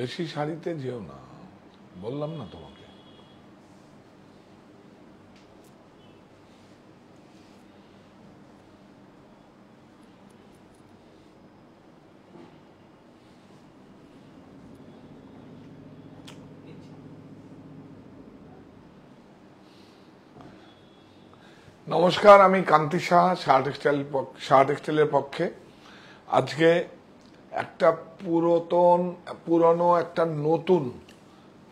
বেশি শাড়িতে যেও না বললাম না তোমাকে নমস্কার আমি কান্তি সাহা শার্ট টেক্সটাইল শাহ টেক্সটাইলের পক্ষে আজকে একটা পুরাতন পুরনো একটা নতুন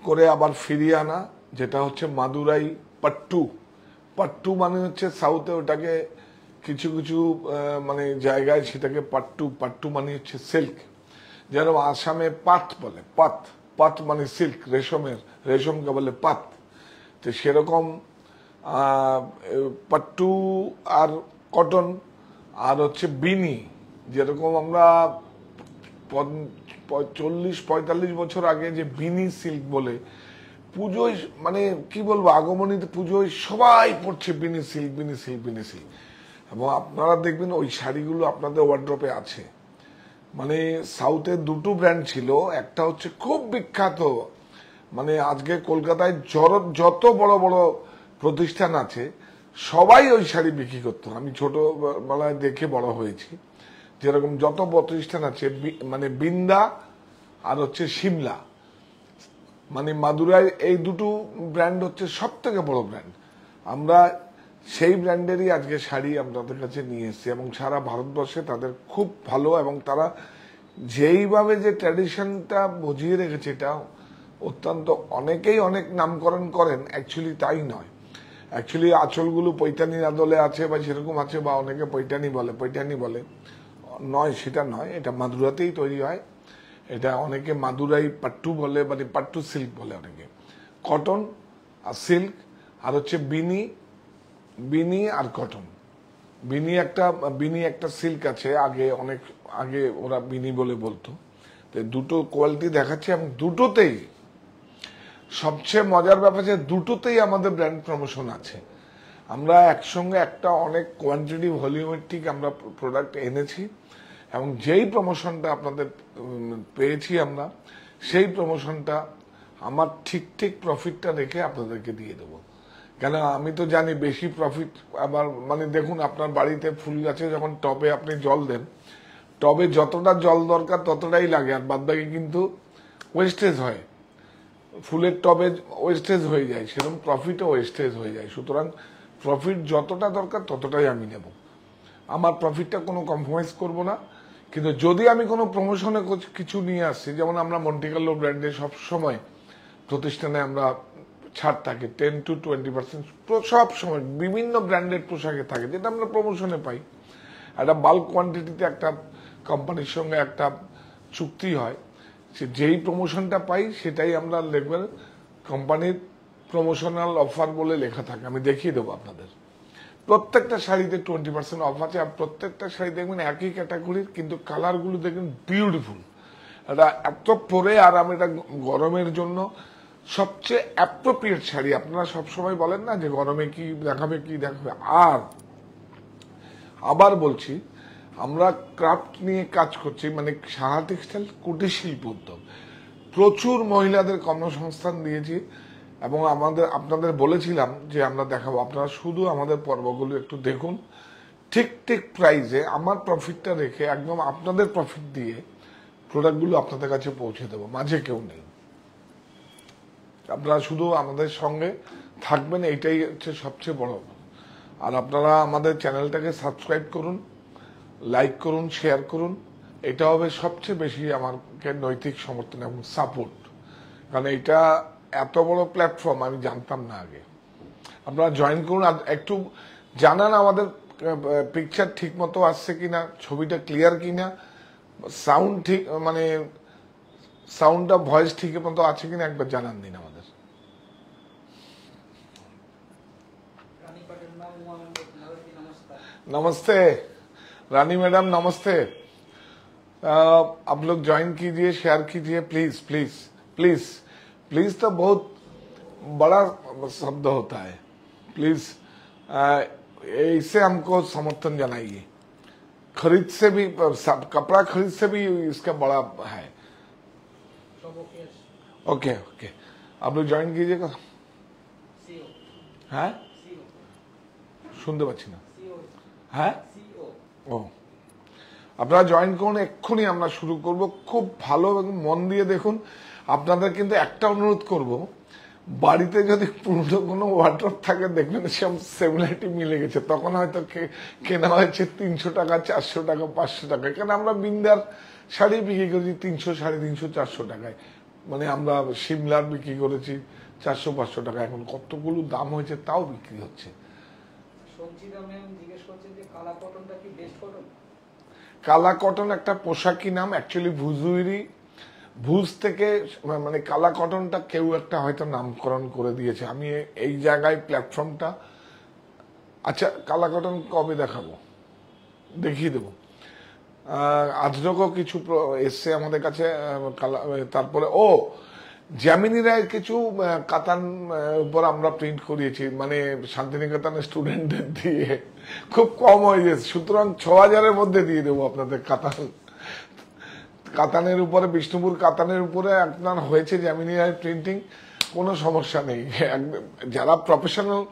করে আবার ফিরিয়ে আনা যেটা হচ্ছে মাদুরাই পাট্টু পাট্টু মানে হচ্ছে সাউথে ওটাকে কিছু কিছু মানে জায়গায় সেটাকে পাট্টু পাট্টু মানে হচ্ছে সিল্ক যেরকম আসামে পাত বলে পাত পাত মানে সিল্ক রেশমের রেশমকে বলে পাত তো সেরকম পাট্টু আর কটন আর হচ্ছে বিনি যেরকম আমরা চল্লিশ পঁয়তাল্লিশ বছর আগে যে বিনি সিল্ক বলে পুজোয় মানে কি বলবো আগমনীতে পুজোয় সবাই পড়ছে বিনি সিল্ক বিনি সিল্ক বিনি সিল্ক এবং আপনারা দেখবেন ওই শাড়িগুলো আপনাদের ওয়ার্ড্রপে আছে মানে সাউথের দুটো ব্র্যান্ড ছিল একটা হচ্ছে খুব বিখ্যাত মানে আজকে কলকাতায় যত বড় বড় প্রতিষ্ঠান আছে সবাই ওই শাড়ি বিক্রি করতো আমি ছোটবেলায় দেখে বড় হয়েছি যেরকম যত প্রতিষ্ঠান আছে মানে বিন্দা আর হচ্ছে সিমলা মানে মাদুরাই এই দুটো ব্র্যান্ড হচ্ছে সব থেকে বড় ব্র্যান্ড আমরা সেই ব্র্যান্ডেরই আজকে শাড়ি আপনাদের কাছে নিয়ে এসেছি এবং সারা ভারতবর্ষে তাদের খুব ভালো এবং তারা যেইভাবে যে ট্র্যাডিশনটা বুঝিয়ে রেখেছে এটা অত্যন্ত অনেকেই অনেক নামকরণ করেন অ্যাকচুয়ালি তাই নয় অ্যাকচুয়ালি আঁচলগুলো পৈতানির আদলে আছে বা সেরকম আছে বা অনেকে পৈটানি বলে পৈটানি বলে নয় সেটা নয় এটা মাদুরাতেই তৈরি হয় এটা অনেকে মাদুরাই পাট্টু বলে মানে পাট্টু সিল্ক বলে অনেকে কটন আর সিল্ক আর হচ্ছে বিনি বিনি আর কটন বিনি একটা বিনি একটা সিল্ক আছে আগে অনেক আগে ওরা বিনি বলে বলতো তো দুটো কোয়ালিটি দেখাচ্ছে এবং দুটোতেই সবচেয়ে মজার ব্যাপার যে দুটোতেই আমাদের ব্র্যান্ড প্রমোশন আছে আমরা একসঙ্গে একটা অনেক কোয়ান্টিটি ভলিউমেট্রিক আমরা প্রোডাক্ট এনেছি এবং যেই প্রমোশনটা আপনাদের পেয়েছি আমরা সেই প্রমোশনটা আমার ঠিক ঠিক প্রফিটটা রেখে আপনাদেরকে দিয়ে দেবো কেন আমি তো জানি বেশি প্রফিট আবার মানে দেখুন আপনার বাড়িতে ফুল গাছে যখন টবে আপনি জল দেন টবে যতটা জল দরকার ততটাই লাগে আর বাদবাকি কিন্তু ওয়েস্টেজ হয় ফুলের টবে ওয়েস্টেজ হয়ে যায় সেরকম প্রফিটও ওয়েস্টেজ হয়ে যায় সুতরাং প্রফিট যতটা দরকার ততটাই আমি নেব আমার প্রফিটটা কোনো কম্প্রোমাইজ করব না কিন্তু যদি আমি কোনো প্রমোশনে কিছু নিয়ে আসছি যেমন আমরা মন্টিকাল্লো ব্র্যান্ডে সময় প্রতিষ্ঠানে আমরা ছাড় থাকে টেন টু টোয়েন্টি পার্সেন্ট সব সময় বিভিন্ন ব্র্যান্ডেড পোশাকে থাকে যেটা আমরা প্রমোশনে পাই একটা বাল্ক কোয়ান্টিটিতে একটা কোম্পানির সঙ্গে একটা চুক্তি হয় সে যেই প্রমোশনটা পাই সেটাই আমরা দেখবেন কোম্পানির প্রমোশনাল অফার বলে লেখা থাকে আমি দেখিয়ে দেবো আপনাদের প্রত্যেকটা শাড়িতে টোয়েন্টি পার্সেন্ট অফ আছে আর প্রত্যেকটা শাড়ি দেখবেন একই ক্যাটাগরির কিন্তু কালারগুলো দেখবেন বিউটিফুল এটা এত পরে আর আমি এটা গরমের জন্য সবচেয়ে অ্যাপ্রোপ্রিয়েট শাড়ি আপনারা সবসময় বলেন না যে গরমে কি দেখাবে কি দেখাবে আর আবার বলছি আমরা ক্রাফট নিয়ে কাজ করছি মানে সারা টেক্সটাইল কুটির শিল্প উদ্যোগ প্রচুর মহিলাদের কর্মসংস্থান দিয়েছি এবং আমাদের আপনাদের বলেছিলাম যে আমরা দেখাবো আপনারা শুধু আমাদের পর্বগুলো একটু দেখুন ঠিক ঠিক প্রাইজে আমার প্রফিটটা রেখে একদম আপনাদের প্রফিট দিয়ে প্রোডাক্টগুলো আপনাদের কাছে পৌঁছে দেবো মাঝে কেউ নেই আপনারা শুধু আমাদের সঙ্গে থাকবেন এইটাই হচ্ছে সবচেয়ে বড় আর আপনারা আমাদের চ্যানেলটাকে সাবস্ক্রাইব করুন লাইক করুন শেয়ার করুন এটা হবে সবচেয়ে বেশি আমাকে নৈতিক সমর্থন এবং সাপোর্ট কারণ এটা এত বড় প্ল্যাটফর্ম আমি জানতাম না আগে আপনারা জয়েন করুন একটু জানান আমাদের পিকচার ঠিক মতো আসছে কিনা ছবিটা ক্লিয়ার কিনা সাউন্ড ঠিক মানে সাউন্ডটা ভয়েস ঠিক মতো আছে কিনা একবার জানান দিন আমাদের রানী ম্যাডাম নমস্তে আপলোক জয়েন কি দিয়ে শেয়ার কি দিয়ে প্লিজ প্লিজ প্লিজ प्लीज तो बहुत बड़ा शब्द होता है प्लीज इससे हमको समर्थन जनाइए खरीद से भी कपड़ा खरीद से भी इसका बड़ा है ओके ओके आप लोग ज्वाइन कीजिएगा हाँ? हाँ? है শুনতে পাচ্ছি না হ্যাঁ ও আপনারা জয়েন করুন এক্ষুনি আমরা শুরু করব খুব ভালো এবং মন দিয়ে দেখুন আপনাদের কিন্তু একটা অনুরোধ করব বাড়িতে যদি পুরনো কোনো ওয়ার্ড্রপ থাকে দেখবেন সব সেমিলারিটি মিলে গেছে তখন হয়তো কেনা হয়েছে তিনশো টাকা চারশো টাকা পাঁচশো টাকা কেন আমরা বিন্দার শাড়ি বিক্রি করেছি তিনশো সাড়ে তিনশো চারশো টাকায় মানে আমরা সিমলার বিক্রি করেছি চারশো পাঁচশো টাকা এখন কতগুলো দাম হয়েছে তাও বিক্রি হচ্ছে কালা কটন একটা পোশাকি নাম অ্যাকচুয়ালি ভুজুইরি ভুজ থেকে মানে কালা কটনটা কেউ একটা হয়তো নামকরণ করে দিয়েছে আমি এই জায়গায় প্ল্যাটফর্মটা আচ্ছা কালা কটন কবে দেখাবো দেখিয়ে দেবো আজরকও কিছু এসছে আমাদের কাছে কালা তারপরে ও জ্যামিনি রায়ের কিছু কাতান উপর আমরা প্রিন্ট করিয়েছি মানে শান্তিনিকেতনের স্টুডেন্টদের দিয়ে খুব কম হয়ে গেছে সুতরাং ছ হাজারের মধ্যে দিয়ে দেবো আপনাদের কাতান কাতানের উপরে বিষ্ণুপুর কাতানের উপরে আপনার হয়েছে জ্যামিনিয়ার প্রিন্টিং কোনো সমস্যা নেই যারা প্রফেশনাল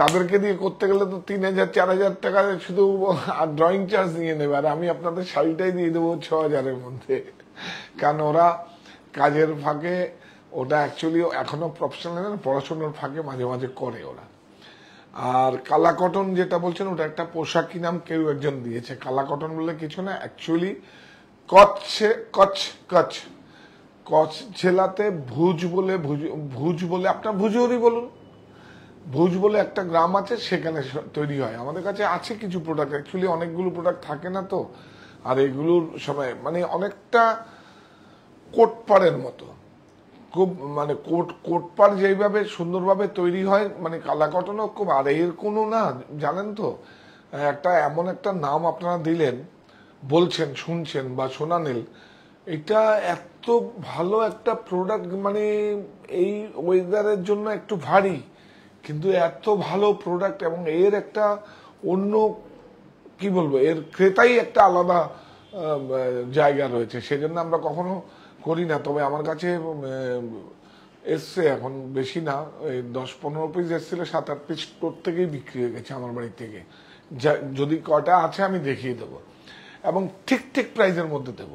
তাদেরকে দিয়ে করতে গেলে তো তিন হাজার চার হাজার টাকা শুধু ড্রয়িং চার্জ নিয়ে নেবে আর আমি আপনাদের শাড়িটাই দিয়ে দেবো ছ হাজারের মধ্যে কারণ ওরা কাজের ফাঁকে ওটা অ্যাকচুয়ালি এখনও প্রফেশনাল পড়াশোনার ফাঁকে মাঝে মাঝে করে ওরা আর কালা কটন যেটা বলছেন ওটা একটা পোশাকি নাম কেউ একজন দিয়েছে কালা কটন বলে কিছু না অ্যাকচুয়ালি কচ্ছে কচ্ছ কচ্ছ কচ্ছ জেলাতে ভুজ বলে ভুজ বলে আপনার ভুজরি বলুন ভুজ বলে একটা গ্রাম আছে সেখানে তৈরি হয় আমাদের কাছে আছে কিছু প্রোডাক্ট অ্যাকচুয়ালি অনেকগুলো প্রোডাক্ট থাকে না তো আর এগুলোর সময় মানে অনেকটা কোটপাড়ের মতো খুব মানে কোট কোটপাড় যেইভাবে সুন্দরভাবে তৈরি হয় মানে কটনও খুব আর এর কোনো না জানেন তো একটা এমন একটা নাম আপনারা দিলেন বলছেন শুনছেন বা নিল এটা এত ভালো একটা প্রোডাক্ট মানে এই ওয়েদারের জন্য একটু ভারী কিন্তু এত ভালো প্রোডাক্ট এবং এর একটা অন্য কি বলবো এর ক্রেতাই একটা আলাদা জায়গা রয়েছে সেজন্য আমরা কখনো করি না তবে আমার কাছে এসছে এখন বেশি না দশ পনেরো পিস এসছিল সাত আট পিস প্রত্যেকেই বিক্রি হয়ে গেছে আমার বাড়ির থেকে যদি কটা আছে আমি দেখিয়ে দেবো এবং ঠিক ঠিক প্রাইজের মধ্যে দেব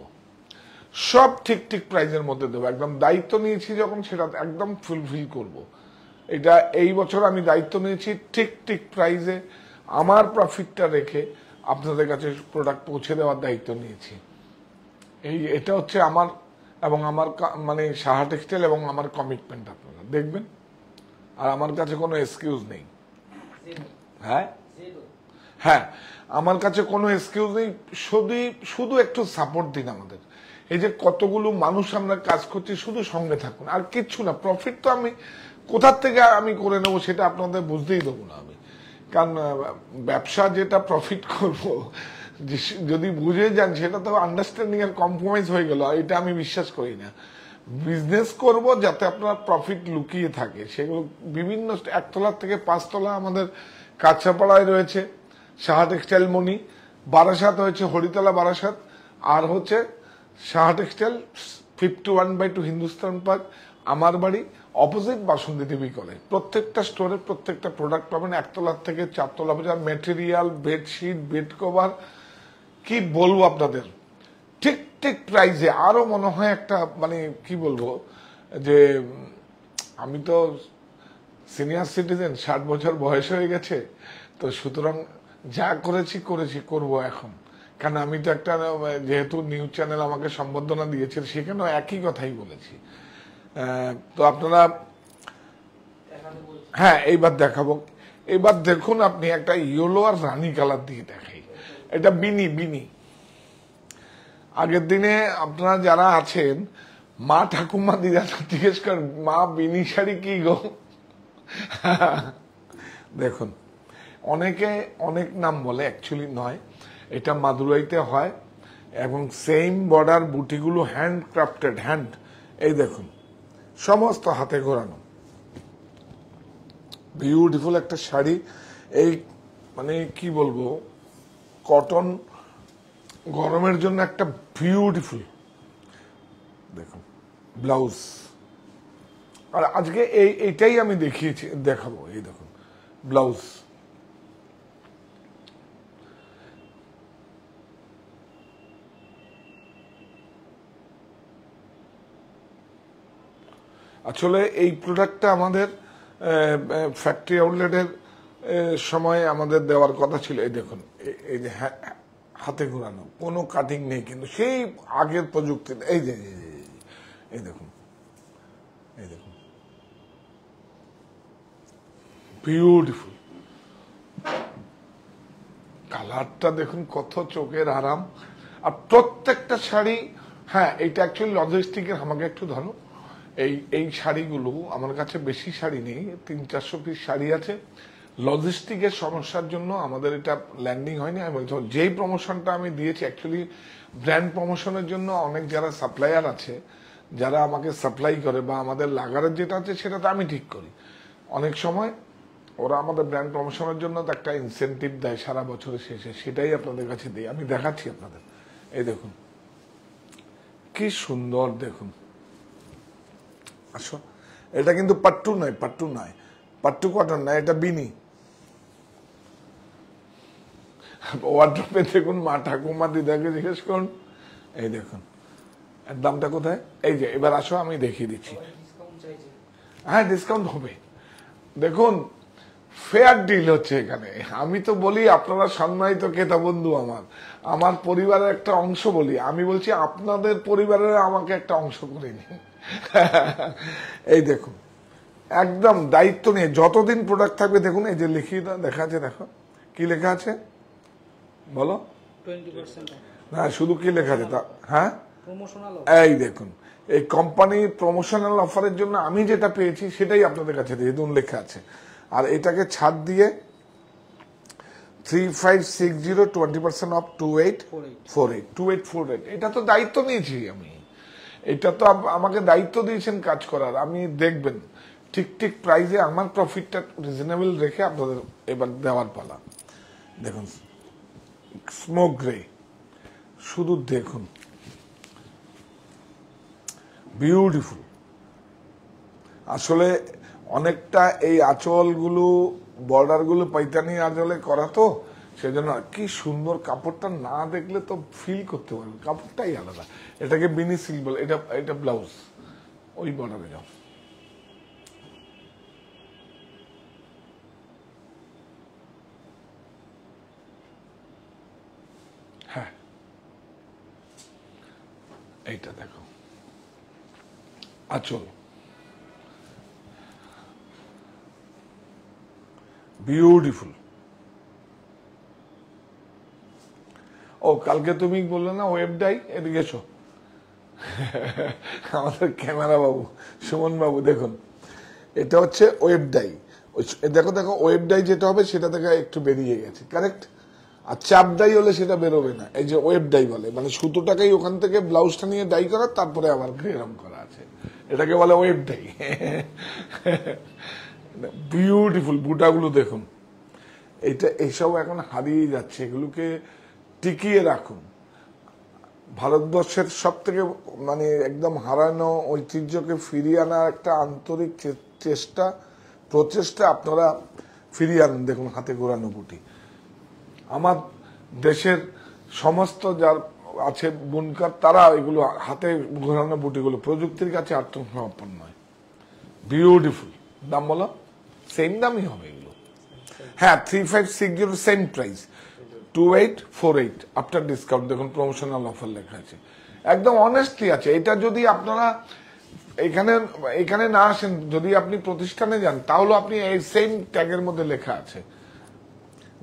সব ঠিক ঠিক প্রাইজের মধ্যে দেবো একদম দায়িত্ব নিয়েছি যখন সেটা একদম ফুলফিল করব। এটা এই বছর আমি দায়িত্ব নিয়েছি ঠিক ঠিক প্রাইজে আমার প্রফিটটা রেখে আপনাদের কাছে প্রোডাক্ট পৌঁছে দেওয়ার দায়িত্ব নিয়েছি এই এটা হচ্ছে আমার এবং আমার মানে সাহা টেক্সটাইল এবং আমার কমিটমেন্ট আপনারা দেখবেন আর আমার কাছে কোনো এক্সকিউজ নেই হ্যাঁ হ্যাঁ আমার কাছে কোনো এক্সকিউজ নেই শুধু শুধু একটু সাপোর্ট দিন আমাদের এই যে কতগুলো মানুষ আমরা কাজ করছি শুধু সঙ্গে থাকুন আর কিচ্ছু না প্রফিট তো আমি কোথার থেকে আমি করে নেবো সেটা আপনাদের বুঝতেই দেবো না আমি কারণ ব্যবসা যেটা প্রফিট করব যদি বুঝে যান সেটা তো আন্ডারস্ট্যান্ডিং এর কম্প্রোমাইজ হয়ে গেল এটা আমি বিশ্বাস করি না বিজনেস করব যাতে আপনার প্রফিট লুকিয়ে থাকে সেগুলো বিভিন্ন একতলার থেকে পাঁচতলা আমাদের কাছাপাড়ায় রয়েছে সাহা টেক্সটাইল মনি বারাসাত হয়েছে হরিতলা বারাসাত আর হচ্ছে Saha textile fifty one by two Hindustan park আমার বাড়ি অপোজিট বাসন্তী দেবী কলেজ প্রত্যেকটা স্টোরে প্রত্যেকটা প্রোডাক্ট পাবেন একতলার থেকে চারতলা বাজার মেটেরিয়াল বেডশিট বেড কভার কি বলবো আপনাদের ঠিক ঠিক প্রাইজে আরও মনে হয় একটা মানে কি বলবো যে আমি তো সিনিয়র সিটিজেন ষাট বছর বয়স হয়ে গেছে তো সুতরাং যা করেছি করেছি করব এখন কারণ আমি তো একটা যেহেতু নিউজ চ্যানেল আমাকে সম্বর্ধনা দিয়েছে সেখানেও একই কথাই বলেছি তো আপনারা হ্যাঁ এইবার দেখাবো এবার দেখুন আপনি একটা ইয়েলো আর রানি কালার দিয়ে দেখাই এটা বিনি বিনি আগের দিনে আপনারা যারা আছেন মা ঠাকুমা দিদা জিজ্ঞেস করেন মা বিনি শাড়ি কি গো দেখুন অনেকে অনেক নাম বলে অ্যাকচুয়ালি নয় এটা মাদুরাইতে হয় এবং সেম বর্ডার বুটিগুলো হ্যান্ড ক্রাফটেড হ্যান্ড এই দেখুন সমস্ত হাতে ঘোরানো বিউটিফুল একটা শাড়ি এই মানে কি বলবো কটন গরমের জন্য একটা বিউটিফুল দেখুন ব্লাউজ আর আজকে এই এইটাই আমি দেখিয়েছি দেখাবো এই দেখুন ব্লাউজ আসলে এই প্রোডাক্টটা আমাদের ফ্যাক্টরি আউটলেটের সময় আমাদের দেওয়ার কথা ছিল এই দেখুন এই যে হাতে ঘুরানো কোনো কাটিং নেই কিন্তু সেই আগের প্রযুক্তি এই যে এই দেখুন এই দেখুন বিউটিফুল কালারটা দেখুন কত চোখের আরাম আর প্রত্যেকটা শাড়ি হ্যাঁ এটা অ্যাকচুয়ালি লজিস্টিকের আমাকে একটু ধরো এই এই শাড়িগুলো আমার কাছে বেশি শাড়ি নেই তিন চারশো পিস শাড়ি আছে লজিস্টিকের সমস্যার জন্য আমাদের এটা ল্যান্ডিং হয়নি আমি বলছি যেই প্রমোশনটা আমি দিয়েছি অ্যাকচুয়ালি ব্র্যান্ড প্রমোশনের জন্য অনেক যারা সাপ্লায়ার আছে যারা আমাকে সাপ্লাই করে বা আমাদের লাগারের যেটা আছে সেটা তো আমি ঠিক করি অনেক সময় ওরা আমাদের ব্র্যান্ড প্রমোশনের জন্য তো একটা ইনসেন্টিভ দেয় সারা বছরের শেষে সেটাই আপনাদের কাছে দিই আমি দেখাচ্ছি আপনাদের এই দেখুন কি সুন্দর দেখুন আসো এটা কিন্তু পাট্টু নয় পাট্টু নয় পাট্টু কটন নয় এটা বিনি ওয়ার্ড্রপে দেখুন মা ঠাকুমা দিদাকে জিজ্ঞেস করুন এই দেখুন দামটা কোথায় এই যে এবার আসো আমি দেখিয়ে দিচ্ছি হ্যাঁ ডিসকাউন্ট হবে দেখুন ফেয়ার ডিল হচ্ছে এখানে আমি তো বলি আপনারা সম্মানিত কেতা বন্ধু আমার আমার পরিবারের একটা অংশ বলি আমি বলছি আপনাদের পরিবারের আমাকে একটা অংশ করে নিই এই দেখুন একদম দায়িত্ব নিয়ে যতদিন প্রোডাক্ট থাকবে দেখুন এই যে লিখি দেখা আছে দেখো কি লেখা আছে বলো না শুধু কি লেখা আছে তা হ্যাঁ এই দেখুন এই কোম্পানির প্রমোশনাল অফারের জন্য আমি যেটা পেয়েছি সেটাই আপনাদের কাছে দেখুন লেখা আছে আর এটাকে ছাদ দিয়ে three five six zero twenty percent off two eight four eight two eight four eight এটা তো দায়িত্ব নিয়েছি আমি এটা তো আমাকে দায়িত্ব দিয়েছেন কাজ করার আমি দেখবেন ঠিক ঠিক প্রাইজে আমার প্রফিটটা রিজনেবল রেখে আপনাদের এবার দেওয়ার পালা দেখুন স্মোক গ্রে শুধু দেখুন বিউটিফুল আসলে অনেকটা এই আঁচলগুলো বর্ডারগুলো পাইতানি আঁচলে করা তো সেজন্য কি সুন্দর কাপড়টা না দেখলে তো ফিল করতে পারবে কাপড়টাই আলাদা এটাকে মিনি সিল বলে এটা এটা ব্লাউজ ওই বর্ডারে যাও হ্যাঁ এইটা দেখো আচল বিউটিফুল ও কালকে তুমি বললে না ডাই এটা গেছো আমাদের ক্যামেরা বাবু সুমন বাবু দেখুন এটা হচ্ছে ওয়েব ডাই দেখো দেখো ওয়েব ডাই যেটা হবে সেটা থেকে একটু বেরিয়ে গেছে কারেক্ট আর চাপ ডাই হলে সেটা বেরোবে না এই যে ওয়েব ডাই বলে মানে সুতোটাকেই ওখান থেকে ব্লাউজটা নিয়ে ডাই করা তারপরে আবার এরম করা আছে এটাকে বলে ওয়েব ডাই বিউটিফুল বুটাগুলো দেখুন এটা এসব এখন হারিয়ে যাচ্ছে এগুলোকে টিকিয়ে রাখুন ভারতবর্ষের সব থেকে মানে একদম হারানো ঐতিহ্যকে ফিরিয়ে আনার একটা আন্তরিক চেষ্টা প্রচেষ্টা আপনারা ফিরিয়ে আনেন দেখুন হাতে ঘোরানো গুটি আমার দেশের সমস্ত যার আছে বুনকার তারা এগুলো হাতে ঘোরানো বুটিগুলো প্রযুক্তির কাছে আত্মসমর্পণ নয় বিউটিফুল দাম বলো সেম দামই হবে এগুলো হ্যাঁ three five six zero same price two eight four eight after discount দেখুন প্রমোশনাল অফার লেখা আছে একদম অনেস্টলি আছে এটা যদি আপনারা এখানে এখানে না আসেন যদি আপনি প্রতিষ্ঠানে যান তাহলে আপনি এই সেম ট্যাগের মধ্যে লেখা আছে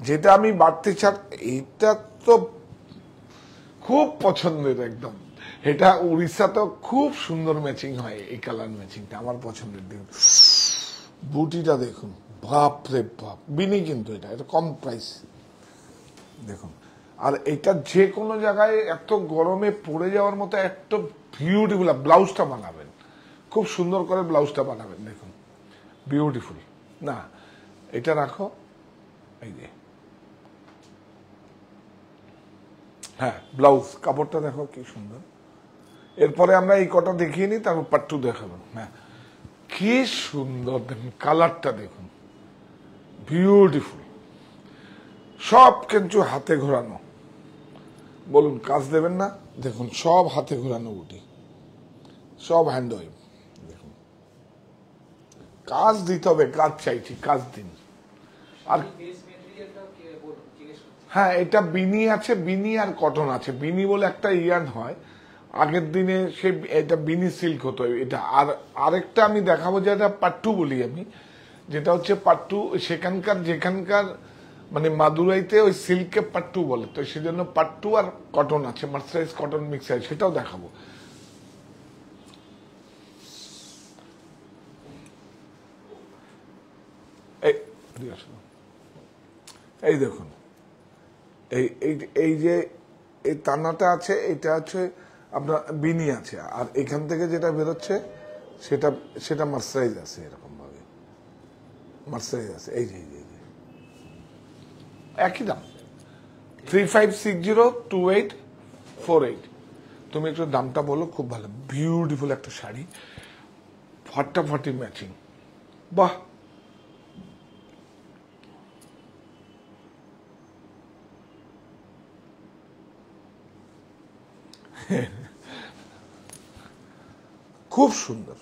যেটা আমি বাড়তে ছাড় এইটা তো খুব পছন্দের একদম এটা উড়িষ্যা তো খুব সুন্দর ম্যাচিং হয় এই কালার ম্যাচিংটা আমার পছন্দের দিন বুটিটা দেখুন বাপ রে বাপ বিনি কিন্তু এটা এটা কম প্রাইস দেখুন আর এটা যে কোনো জায়গায় এত গরমে পড়ে যাওয়ার মতো এত বিউটিফুল ব্লাউজটা বানাবেন খুব সুন্দর করে ব্লাউজটা বানাবেন দেখুন বিউটিফুল না এটা রাখো এই যে হ্যাঁ ব্লাউজ কাপড়টা দেখো কি সুন্দর এরপরে আমরা এই কটা দেখিয়ে নিই তারপর পাট্টু দেখাবেন হ্যাঁ কি সুন্দর দেখুন কালারটা দেখুন বিউটিফুল সব কিন্তু হাতে ঘোরানো বলুন কাজ দেবেন না দেখুন সব হাতে ঘোরানো গুটি সব হ্যান্ড দেখুন কাজ দিতে হবে কাজ চাইছি কাজ দিন আর হ্যাঁ এটা বিনি আছে বিনি আর কটন আছে বিনি বলে একটা ইয়ান হয় আগের দিনে সে এটা বিনি সিল্ক হতো এটা আর আরেকটা আমি দেখাবো যেটা পাট্টু বলি আমি যেটা হচ্ছে পাট্টু সেখানকার যেখানকার মানে মাদুরাইতে ওই সিল্কে পাট্টু বলে তো সেজন্য পাট্টু আর কটন আছে মার্সারাইজ কটন মিক্সার সেটাও দেখাবো এই দেখুন এই এই যে এই তানাটা আছে এটা হচ্ছে আপনার বিনি আছে আর এখান থেকে যেটা বেরোচ্ছে সেটা সেটা মার্সারাইজ আছে এরকমভাবে মার্সারাইজ আছে এই যে একই দাম three five six zero two eight four eight তুমি একটু দামটা বলো খুব ভালো বিউটিফুল একটা শাড়ি ফটি ম্যাচিং বাহ খুব সুন্দর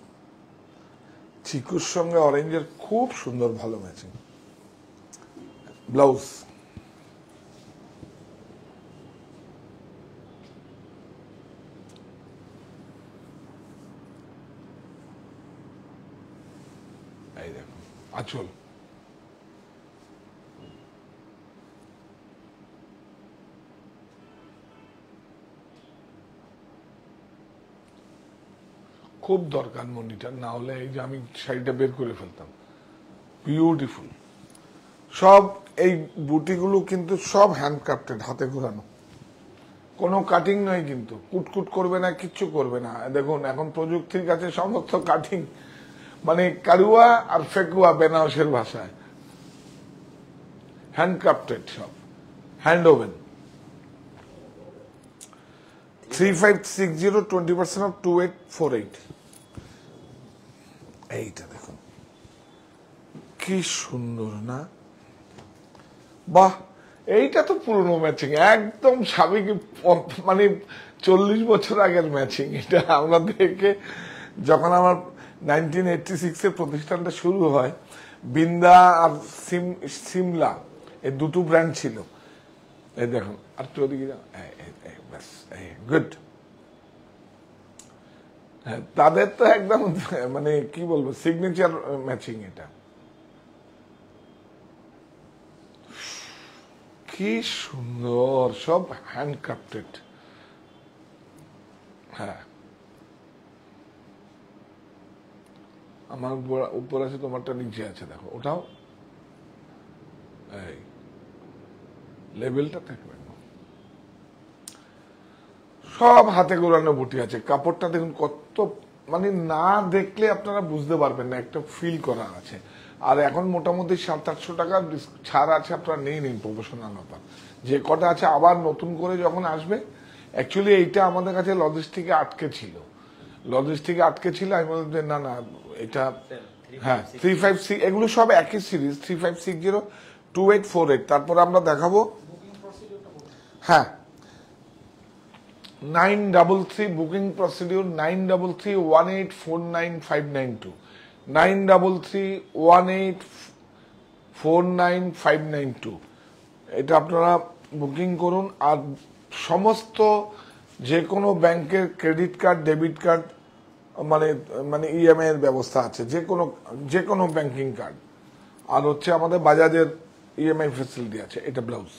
চিকুর সঙ্গে অরেঞ্জের খুব সুন্দর ভালো ম্যাচিং ব্লাউজ আচল খুব দরকার মনিটা না হলে এই যে আমি শাড়িটা বের করে ফেলতাম বিউটিফুল সব এই বুটিগুলো কিন্তু সব হ্যান্ডক্রাফটেড হাতে ঘোরানো কোনো কাটিং নয় কিন্তু কুটকুট করবে না কিচ্ছু করবে না দেখুন এখন প্রযুক্তির কাছে সমস্ত কাটিং মানে কারুয়া আর ফেকুয়া বেনারসের ভাষায় হ্যান্ডক্রাফটেড সব hand woven three five six zero twenty percent off two eight four eight এইটা দেখুন কি সুন্দর না বাহ এইটা তো পুরনো ম্যাচিং একদম সাবেক মানে চল্লিশ বছর আগের ম্যাচিং এটা আমরা দেখে যখন আমার নাইনটিন এইটটি সিক্সে প্রতিষ্ঠানটা শুরু হয় বিন্দা আর সিম সিমলা এ দুটো ব্র্যান্ড ছিল এই দেখুন আর তো গুড হ্যাঁ, তাদের তো একদম মানে কি বলবো সিগনেচার ম্যাচিং এটা কি সুন্দর সব হ্যান্ডক্রাফটেড হ্যাঁ আমার উপর আছে তোমারটা নিচে আছে দেখো ওটাও এই লেভেলটা থাকবে সব হাতে গোড়ানো বুটি আছে কাপড়টা দেখুন কত মানে না দেখলে আপনারা বুঝতে পারবেন না একটা ফিল করা আছে আর এখন মোটামুটি সাত আটশো টাকা ছাড় আছে আপনারা নিয়ে নিন প্রফেশনাল অফার যে কটা আছে আবার নতুন করে যখন আসবে অ্যাকচুয়ালি এইটা আমাদের কাছে লজিস্টিকে আটকে ছিল লজিস্টিকে আটকে ছিল আমি বলতে না না এটা হ্যাঁ থ্রি ফাইভ সিক্স এগুলো সব একই series three five six zero two eight four eight তারপরে আমরা দেখাবো হ্যাঁ nine double three booking procedure nine double three one eight four nine five nine two nine double three one eight four nine five nine two এটা আপনারা booking করুন আর সমস্ত যে কোনো ব্যাংকের ক্রেডিট কার্ড ডেবিট কার্ড মানে মানে ইএমআই e এর ব্যবস্থা আছে যে কোনো যে কোনো ব্যাংকিং কার্ড আর হচ্ছে আমাদের বাজাজের ইএমআই e ফেসিলিটি আছে এটা ব্লাউজ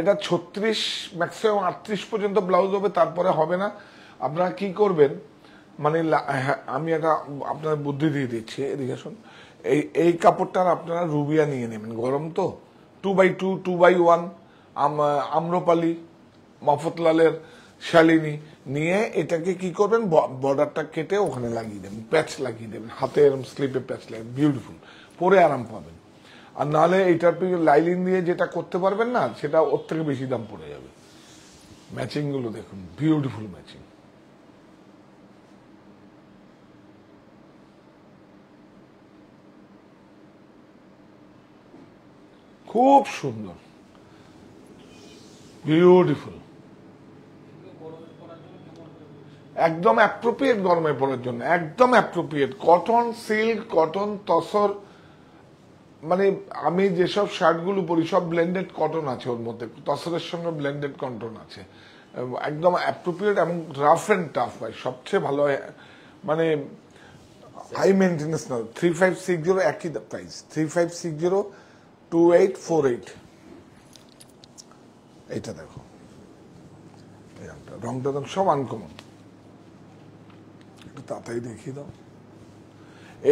এটা ছত্রিশ ম্যাক্সিমাম আটত্রিশ পর্যন্ত ব্লাউজ হবে তারপরে হবে না আপনারা কি করবেন মানে হ্যাঁ, আমি এটা আপনার বুদ্ধি দিয়ে দিচ্ছি এদিকে শুন এই এই কাপড়টার আপনারা রুবিয়া নিয়ে নেবেন গরম তো two by two two by one Amrapali মফতলালের শালিনী নিয়ে এটাকে কি করবেন বর্ডারটা কেটে ওখানে লাগিয়ে দেবেন প্যাচ লাগিয়ে দেবেন হাতে এরম স্লিপে প্যাচ লাগিয়ে বিউটিফুল পরে আরাম পাবেন আর নাহলে এইটার লাইলিন দিয়ে যেটা করতে পারবেন না সেটা ওর থেকে বেশি দাম পড়ে যাবে ম্যাচিংগুলো দেখুন বিউটিফুল ম্যাচিং খুব সুন্দর বিউটিফুল একদম অ্যাপ্রোপ্রিয়েট গরমে পড়ার জন্য একদম appropriate cotton silk cotton tussar মানে আমি যেসব শার্টগুলো পরি সব ব্লেন্ডেড কটন আছে ওর মধ্যে তসরের সঙ্গে ব্লেন্ডেড কটন আছে একদম অ্যাপ্রোপ্রিয়েট এবং রাফ অ্যান্ড টাফ ভাই সবচেয়ে ভালো মানে হাই মেনটেন্স না থ্রি ফাইভ সিক্স জিরো একই price three five six zero two eight four eight এইটা দেখো এই রংটা তো সব আনকমন একটু তাড়াতাড়ি দেখিয়ে দাও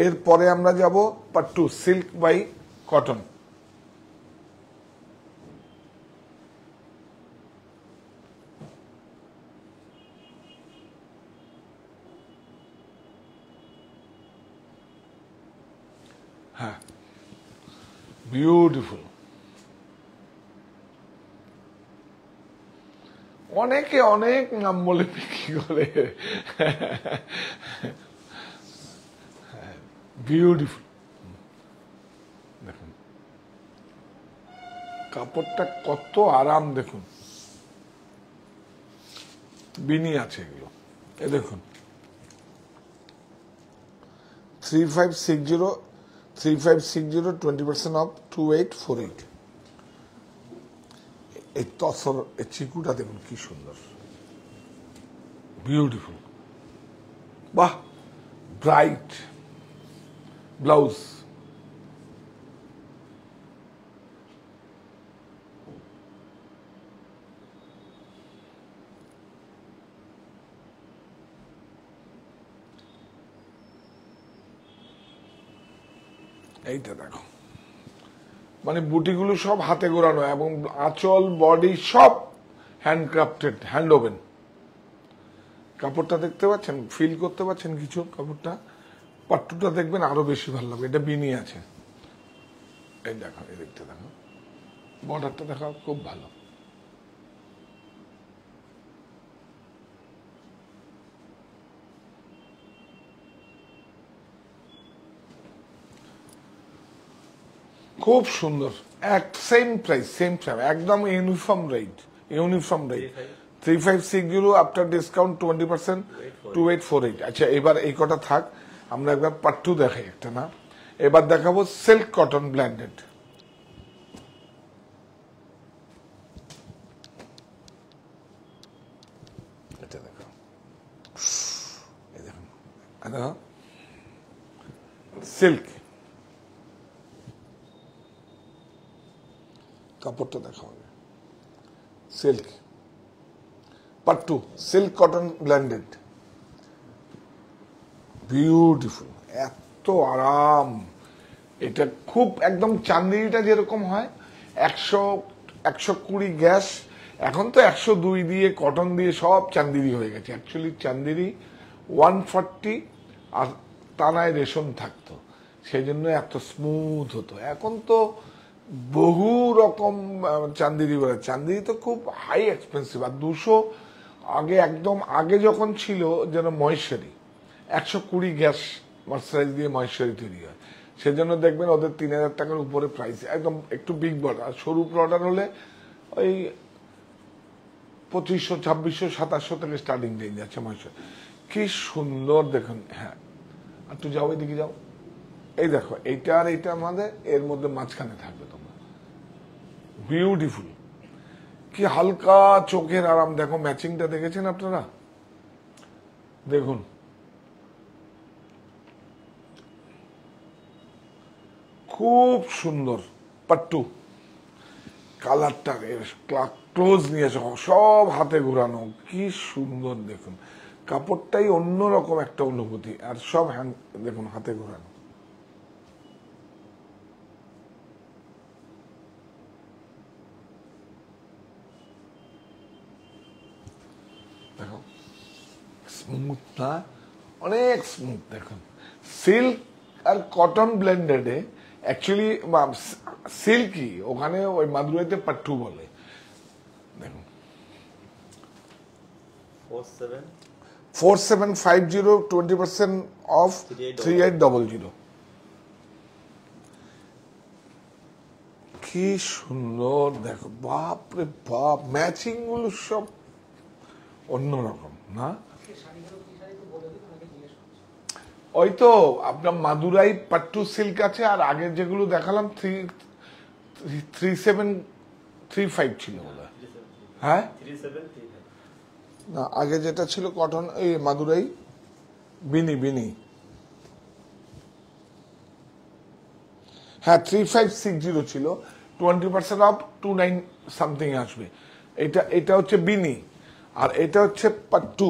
এরপরে আমরা যাব part two silk by cotton beautiful অনেকে অনেক নাম বলে বিক্রি করে বিউটিফুল দেখুন কাপড়টা কত আরাম দেখুন বিনি আছে এগুলো এ দেখুন three five six zero three five six zero twenty percent off two eight four eight এই তসর এই চিকুটা দেখুন কি সুন্দর বিউটিফুল বাহ ব্রাইট ব্লাউজ এইটা দেখো মানে বুটিগুলো সব হাতে গোড়ানো এবং আচল বডি সব হ্যান্ডক্রাফটেড হ্যান্ড ওভেন কাপড়টা দেখতে পাচ্ছেন ফিল করতে পাচ্ছেন কিছু কাপড়টা পাট্টুটা দেখবেন আরো বেশি ভালো লাগবে এটা বিনি আছে এই দেখো এই দেখতে দেখো বর্ডারটা দেখা খুব ভালো খুব সুন্দর এক সেম প্রাইস সেম সাম একদম uniform rate uniform rate three five six zero after discount twenty percent two eight four eight আচ্ছা এবার এই কটা থাক আমরা একবার পাট্টু দেখাই একটা না এবার দেখাবো সিল্ক কটন ব্ল্যান্ডেড সিল্ক কাপড়টা দেখা হবে silk part two silk cotton blended beautiful এত আরাম এটা খুব একদম চান্দিরিটা যেরকম হয় একশো একশো কুড়ি গ্যাস এখন তো একশো দুই দিয়ে কটন দিয়ে সব চান্দিরি হয়ে গেছে অ্যাকচুয়ালি চান্দিরি ওয়ান ফর্টি আর তানায় রেশন থাকতো সেই জন্য এত স্মুথ হতো এখন তো বহু রকম চান্দি বলে চান্দি তো খুব হাই এক্সপেন্সিভ আর দুশো আগে একদম আগে যখন ছিল যেন মহেশ্বরী একশো কুড়ি গ্যাস মার্সারাইজ দিয়ে মহেশ্বরী তৈরি হয় সেজন্য দেখবেন ওদের তিন হাজার টাকার উপরে প্রাইস একদম একটু বিগ বড় আর সরু প্রোডাক্ট হলে ওই পঁচিশশো ছাব্বিশশো সাতাশশো থেকে স্টার্টিং রেঞ্জ আছে মহেশ্বরী কি সুন্দর দেখুন হ্যাঁ আর তুই যাও এদিকে যাও এই দেখো এইটা আর এইটা আমাদের এর মধ্যে মাঝখানে থাকবে বিউটিফুল কি হালকা চোখের আরাম দেখো ম্যাচিংটা দেখেছেন আপনারা দেখুন খুব সুন্দর পাট্টু কালারটা ক্লোজ নিয়ে এসে সব হাতে ঘুরানো কি সুন্দর দেখুন কাপড়টাই অন্যরকম একটা অনুভূতি আর সব হ্যাং দেখুন হাতে ঘোরানো স্মুথ অনেক স্মুথ দেখুন সিল্ক আর কটন ব্লেন্ডেডে অ্যাকচুয়ালি সিল্কি ওখানে ওই মাদুরাইতে পাট্টু বলে দেখুন four seven five zero twenty percent off three eight double zero কি সুন্দর দেখো বাপ রে বাপ ম্যাচিং গুলো সব অন্যরকম না ওই তো আপনার মাদুরাই পাট্টু সিল্ক আছে আর আগের যেগুলো দেখালাম three three seven three five ছিল ওগুলো হ্যাঁ না আগে যেটা ছিল কটন এই মাদুরাই বিনি বিনি হ্যাঁ থ্রি ফাইভ সিক্স জিরো ছিল twenty percent off two nine something আসবে এটা এটা হচ্ছে বিনি আর এটা হচ্ছে pattu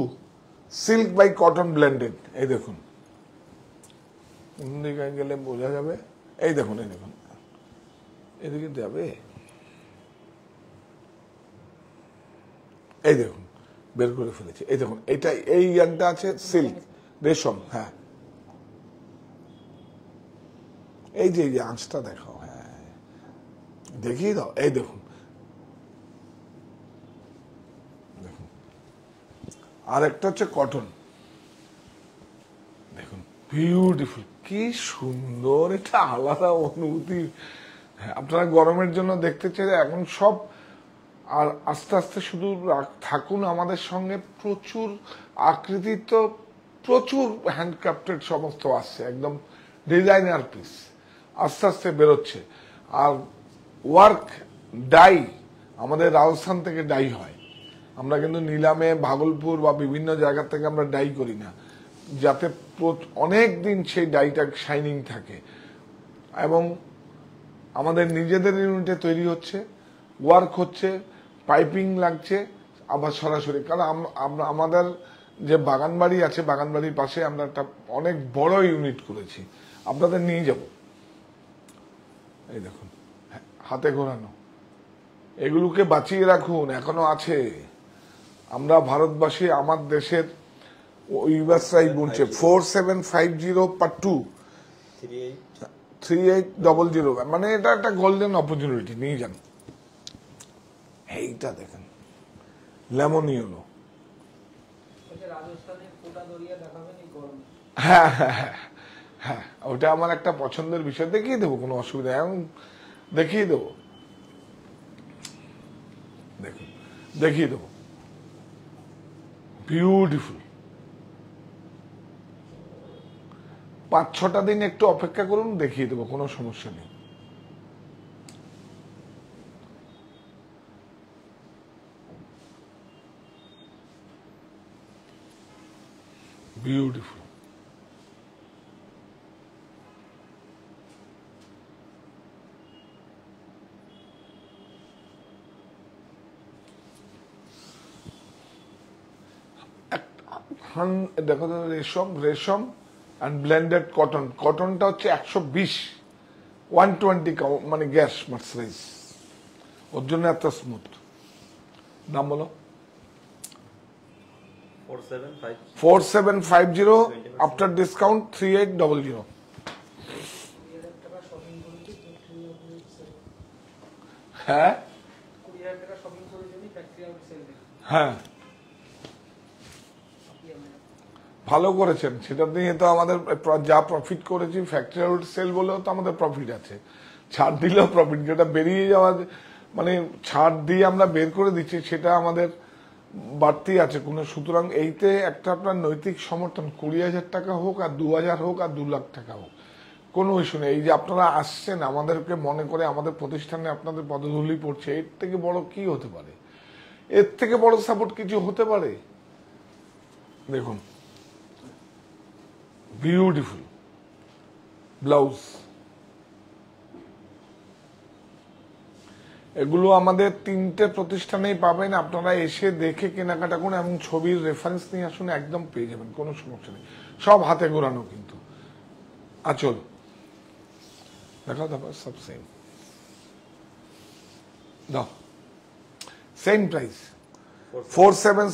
silk by cotton blended এই দেখুন কোন গেলে বোঝা যাবে এই দেখুন এই দেখুন এদিকে যাবে এই দেখুন বের করে ফেলেছি এই দেখুন এটা এই ইয়াংটা আছে সিল্ক রেশম হ্যাঁ এই যে ইয়াংসটা দেখাও হ্যাঁ দেখিয়ে দাও এই দেখুন আর একটা হচ্ছে কটন দেখুন বিউটিফুল কি সুন্দর এটা আলাদা অনুভূতি হ্যাঁ, আপনারা গরমের জন্য দেখতে চাই এখন সব আর আস্তে আস্তে শুধু থাকুন আমাদের সঙ্গে প্রচুর আকৃতির তো প্রচুর হ্যান্ডক্রাফটেড সমস্ত আসছে একদম ডিজাইনার পিস আস্তে আস্তে বেরোচ্ছে আর ওয়ার্ক ডাই আমাদের রাজস্থান থেকে ডাই হয় আমরা কিন্তু নিলামে ভাগলপুর বা বিভিন্ন জায়গা থেকে আমরা ডাই করি না যাতে অনেক দিন সেই ডাইটা শাইনিং থাকে এবং আমাদের নিজেদের ইউনিটে তৈরি হচ্ছে ওয়ার্ক হচ্ছে পাইপিং লাগছে আবার সরাসরি কারণ আমাদের যে বাগানবাড়ি আছে বাগান বাড়ির পাশে আমরা একটা অনেক বড় ইউনিট করেছি আপনাদের নিয়ে যাব এই দেখুন হাতে ঘোরানো এগুলোকে বাঁচিয়ে রাখুন এখনো আছে আমরা ভারতবাসী আমার দেশের ইউএসআই বলছে four seven five zero per two three eight double zero মানে এটা একটা গোল্ডেন অপরচুনিটি নিয়ে যান এইটা দেখেন লেমন ইয়েলো হ্যাঁ, হ্যাঁ হ্যাঁ হ্যাঁ ওটা আমার একটা পছন্দের বিষয় দেখিয়ে দেবো কোনো অসুবিধা এখন দেখিয়ে দেবো দেখুন দেখিয়ে দেবো বিউটিফুল পাঁচ ছটা দিন একটু অপেক্ষা করুন দেখিয়ে দেবো কোনো সমস্যা নেই বিউটিফুল দেখো রেশম রেশম অ্যান্ড ব্লেন্ডেড কটন কটনটা হচ্ছে একশো বিশ ওয়ান টোয়েন্টি মানে গ্যাস মার্সারাইজ ওর জন্য এত স্মুথ নাম বলো four seven five zero after discount three eight double zero হ্যাঁ হ্যাঁ ভালো করেছেন সেটা দিয়ে তো আমাদের যা প্রফিট করেছি ফ্যাক্টরিয়াল সেল বলেও তো আমাদের প্রফিট আছে ছাড় দিলেও প্রফিট যেটা বেরিয়ে যাওয়া মানে ছাড় দিয়ে আমরা বের করে দিচ্ছি সেটা আমাদের বাড়তি আছে কোনো সুতরাং এইতে একটা আপনার নৈতিক সমর্থন কুড়ি হাজার টাকা হোক আর দু হাজার হোক আর দু লাখ টাকা হোক কোনো ইস্যু নেই এই যে আপনারা আসছেন আমাদেরকে মনে করে আমাদের প্রতিষ্ঠানে আপনাদের পদধূলি পড়ছে এর থেকে বড় কি হতে পারে এর থেকে বড় সাপোর্ট কিছু হতে পারে দেখুন বিউটিফুল ব্লাউজ এগুলো আমাদের তিনটে প্রতিষ্ঠানেই পাবেন আপনারা এসে দেখে কেনাকাটা করুন এবং ছবির রেফারেন্স নিয়ে আসুন একদম পেয়ে যাবেন কোনো সমস্যা নেই সব হাতে ঘোরানো কিন্তু আচল দেখা তারপর সব সেম দাও same price four seven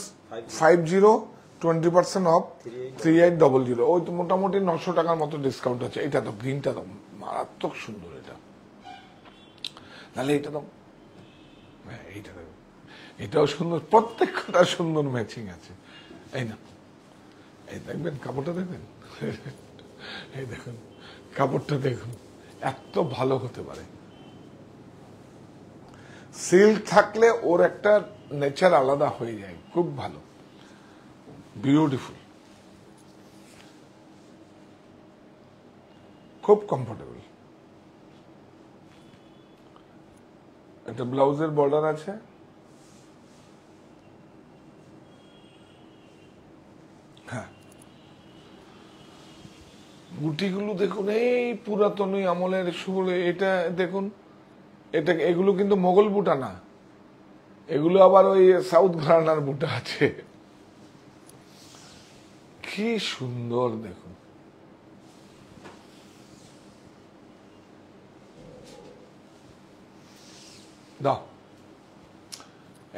five zero twenty percent off three eight double zero ওই তো মোটামুটি নশো টাকার মতো ডিসকাউন্ট আছে এটা তো গ্রিনটা তো মারাত্মক সুন্দর এটা নাহলে এটা তো হ্যাঁ এইটা দেখো এটাও সুন্দর প্রত্যেকটা সুন্দর ম্যাচিং আছে এই না এই দেখবেন কাপড়টা দেখবেন এই দেখুন কাপড়টা দেখুন এত ভালো হতে পারে সিল্ক থাকলে ওর একটা নেচার আলাদা হয়ে যায় খুব ভালো বিউটিফুল খুব কমফোর্টেবল একটা ব্লাউজের বর্ডার আছে হ্যাঁ গুটিগুলো দেখুন এই পুরাতন আমলের সুগুলো এটা দেখুন এটা এগুলো কিন্তু মোগল বুটা না এগুলো আবার ওই সাউথ ঘরানার বুটা আছে কি সুন্দর দেখুন দাও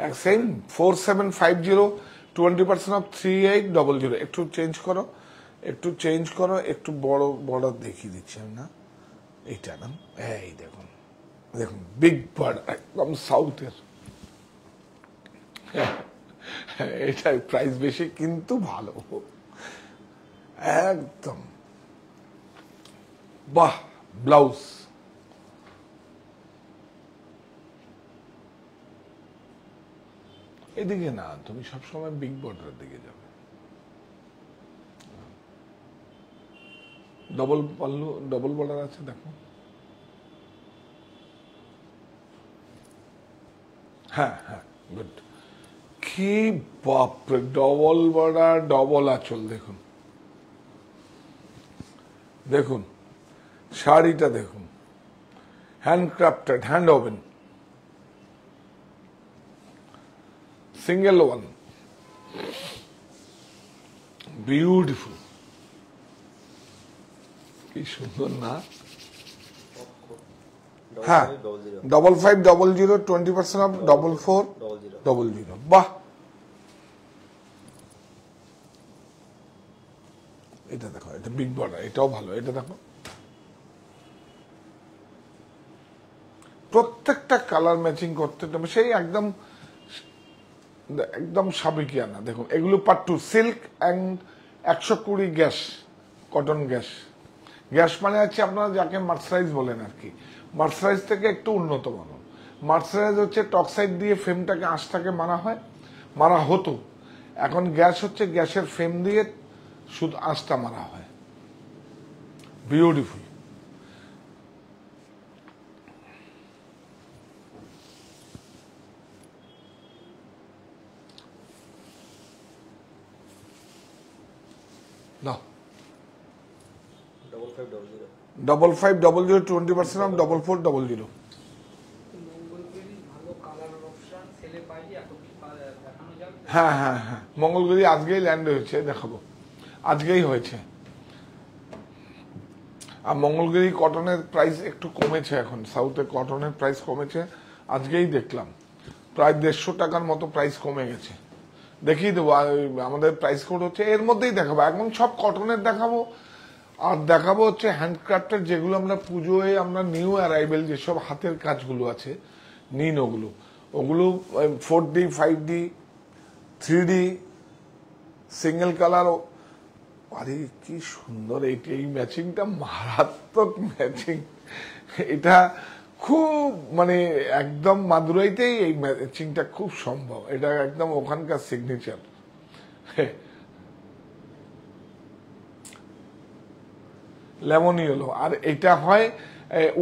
এক same four seven five zero twenty percent off three eight double zero একটু চেঞ্জ করো একটু চেঞ্জ করো একটু বড় বর্ডার দেখিয়ে দিচ্ছি আমি না এইটা না এই দেখুন দেখুন বিগ বার্ড একদম সাউথের হ্যাঁ, হ্যাঁ, এটার প্রাইস বেশি কিন্তু ভালো হোক একদম বাহ ব্লাউজ এদিকে না তুমি সবসময় বিগ বর্ডারের দিকে যাবে ডবল পাল্লু ডবল বর্ডার আছে দেখো হ্যাঁ হ্যাঁ গুড কি বাপরে ডবল বর্ডার ডবল আঁচল দেখুন দেখুন শাড়িটা দেখুন handcrafted hand woven single one beautiful কি সুন্দর না হ্যাঁ double five double zero twenty percent off double four double zero বাহ এটা দেখো এটা বিগ বর্ডার এটাও ভালো এটা দেখো প্রত্যেকটা কালার ম্যাচিং করতে সেই একদম একদম সাবেকিয়ানা দেখুন এগুলো টু সিল্ক অ্যান্ড একশো কুড়ি গ্যাস কটন গ্যাস গ্যাস মানে আছে আপনারা যাকে মার্সারাইজ বলেন আর কি মার্সারাইজ থেকে একটু উন্নত মানো মার্সারাইজ হচ্ছে টক্সাইড দিয়ে ফেমটাকে আঁশটাকে মারা হয় মারা হতো এখন গ্যাস হচ্ছে গ্যাসের ফেম দিয়ে শুধু আঁচটা মারা হয় beautiful now double five double zero twenty percent off double four double zero হ্যাঁ হ্যাঁ হ্যাঁ মঙ্গলগিরি আজকেই ল্যান্ড হয়েছে দেখাবো আজকেই হয়েছে আর মঙ্গলগিরি কটনের প্রাইস একটু কমেছে এখন সাউথে কটনের প্রাইস কমেছে আজকেই দেখলাম প্রায় দেড়শো টাকার মতো প্রাইস কমে গেছে দেখিয়ে দেবো আমাদের প্রাইস কোড হচ্ছে এর মধ্যেই দেখাবো এখন সব কটনের দেখাবো আর দেখাবো হচ্ছে হ্যান্ডক্রাফ্টের যেগুলো আমরা পুজোয় আমরা নিউ অ্যারাইভেল যেসব হাতের কাজগুলো আছে নিন ওগুলো ওগুলো four D five D three D single colour আরে কি সুন্দর এটা এই ম্যাচিংটা মারাত্মক ম্যাচিং এটা খুব মানে একদম মাদুরাইতেই এই ম্যাচিংটা খুব সম্ভব এটা একদম ওখানকার সিগনেচার লেমনই হলো আর এটা হয়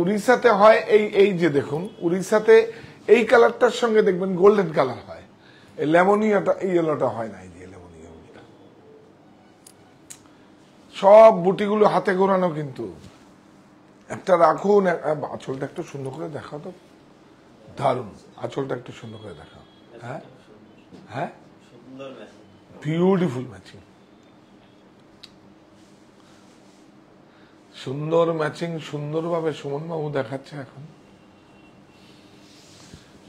উড়িষ্যাতে হয় এই এই যে দেখুন উড়িষ্যাতে এই কালারটার সঙ্গে দেখবেন গোল্ডেন কালার হয় লেমনই ইয়েলোটা হয় না সব বুটিগুলো হাতে গোড়ানো কিন্তু একটা রাখুন আঁচলটা একটু সুন্দর করে দেখা তো দারুণ আঁচলটা একটু সুন্দর করে দেখাও হ্যাঁ হ্যাঁ বিউটিফুল ম্যাচিং সুন্দর ম্যাচিং সুন্দরভাবে সুমনবাবু দেখাচ্ছে এখন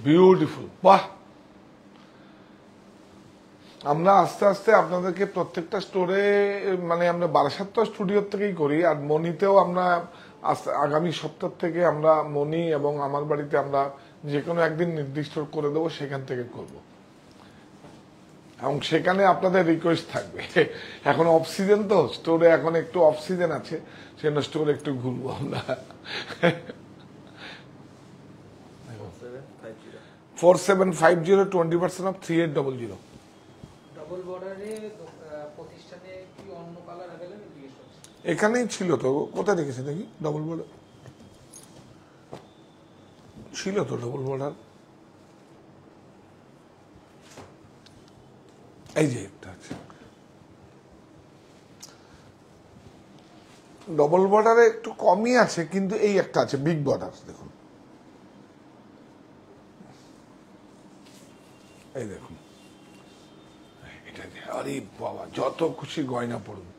বিউটিফুল বাহ আমরা আস্তে আস্তে আপনাদেরকে প্রত্যেকটা স্টোরে মানে আমরা বারাসাতটা স্টুডিওর থেকেই করি আর মনিতেও আমরা আগামী সপ্তাহ থেকে আমরা মনি এবং আমার বাড়িতে আমরা যে কোনো একদিন নির্দিষ্ট করে দেবো সেখান থেকে করব এবং সেখানে আপনাদের রিকোয়েস্ট থাকবে এখন অক্সিজেন তো স্টোরে এখন একটু অক্সিজেন আছে সেজন্য স্টোর একটু ঘুরবো আমরা four seven five zero twenty percent off three eight double zero এখানেই ছিল তো কোথায় দেখেছি দেখি ডবল বর্ডার ছিল তো ডবল বর্ডার এই যে একটা আছে ডবল বর্ডারে একটু কমই আছে কিন্তু এই একটা আছে বিগ বর্ডার দেখুন এই দেখুন আরে বাবা যত খুশি গয়না পড়ুন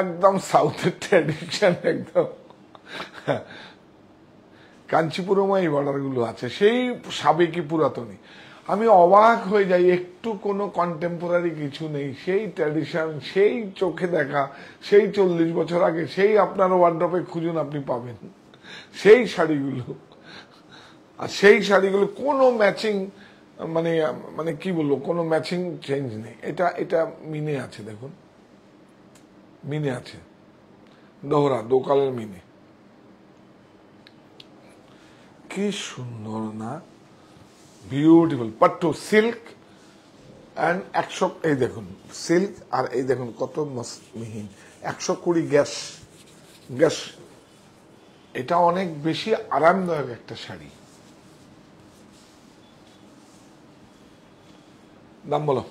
একদম সাউথের ট্র্যাডিশন একদম কাঞ্চিপুরময় বর্ডারগুলো আছে সেই সাবেকি পুরাতনী আমি অবাক হয়ে যাই একটু কোনো কন্টেম্পোরারি কিছু নেই সেই ট্র্যাডিশন সেই চোখে দেখা সেই চল্লিশ বছর আগে সেই আপনার ওয়ার্ড্রপে খুঁজুন আপনি পাবেন সেই শাড়িগুলো আর সেই শাড়িগুলো কোনো ম্যাচিং মানে মানে কি বলবো কোনো ম্যাচিং চেঞ্জ নেই এটা এটা মিনে আছে দেখুন মিনে আছে দোহরা দোকালের মিনে কি সুন্দর না বিউটিফুল পাট্টু সিল্ক অ্যান্ড একশো এই দেখুন সিল্ক আর এই দেখুন কত মিহিন একশো কুড়ি গ্যাস গ্যাস এটা অনেক বেশি আরামদায়ক একটা শাড়ি দাম বলো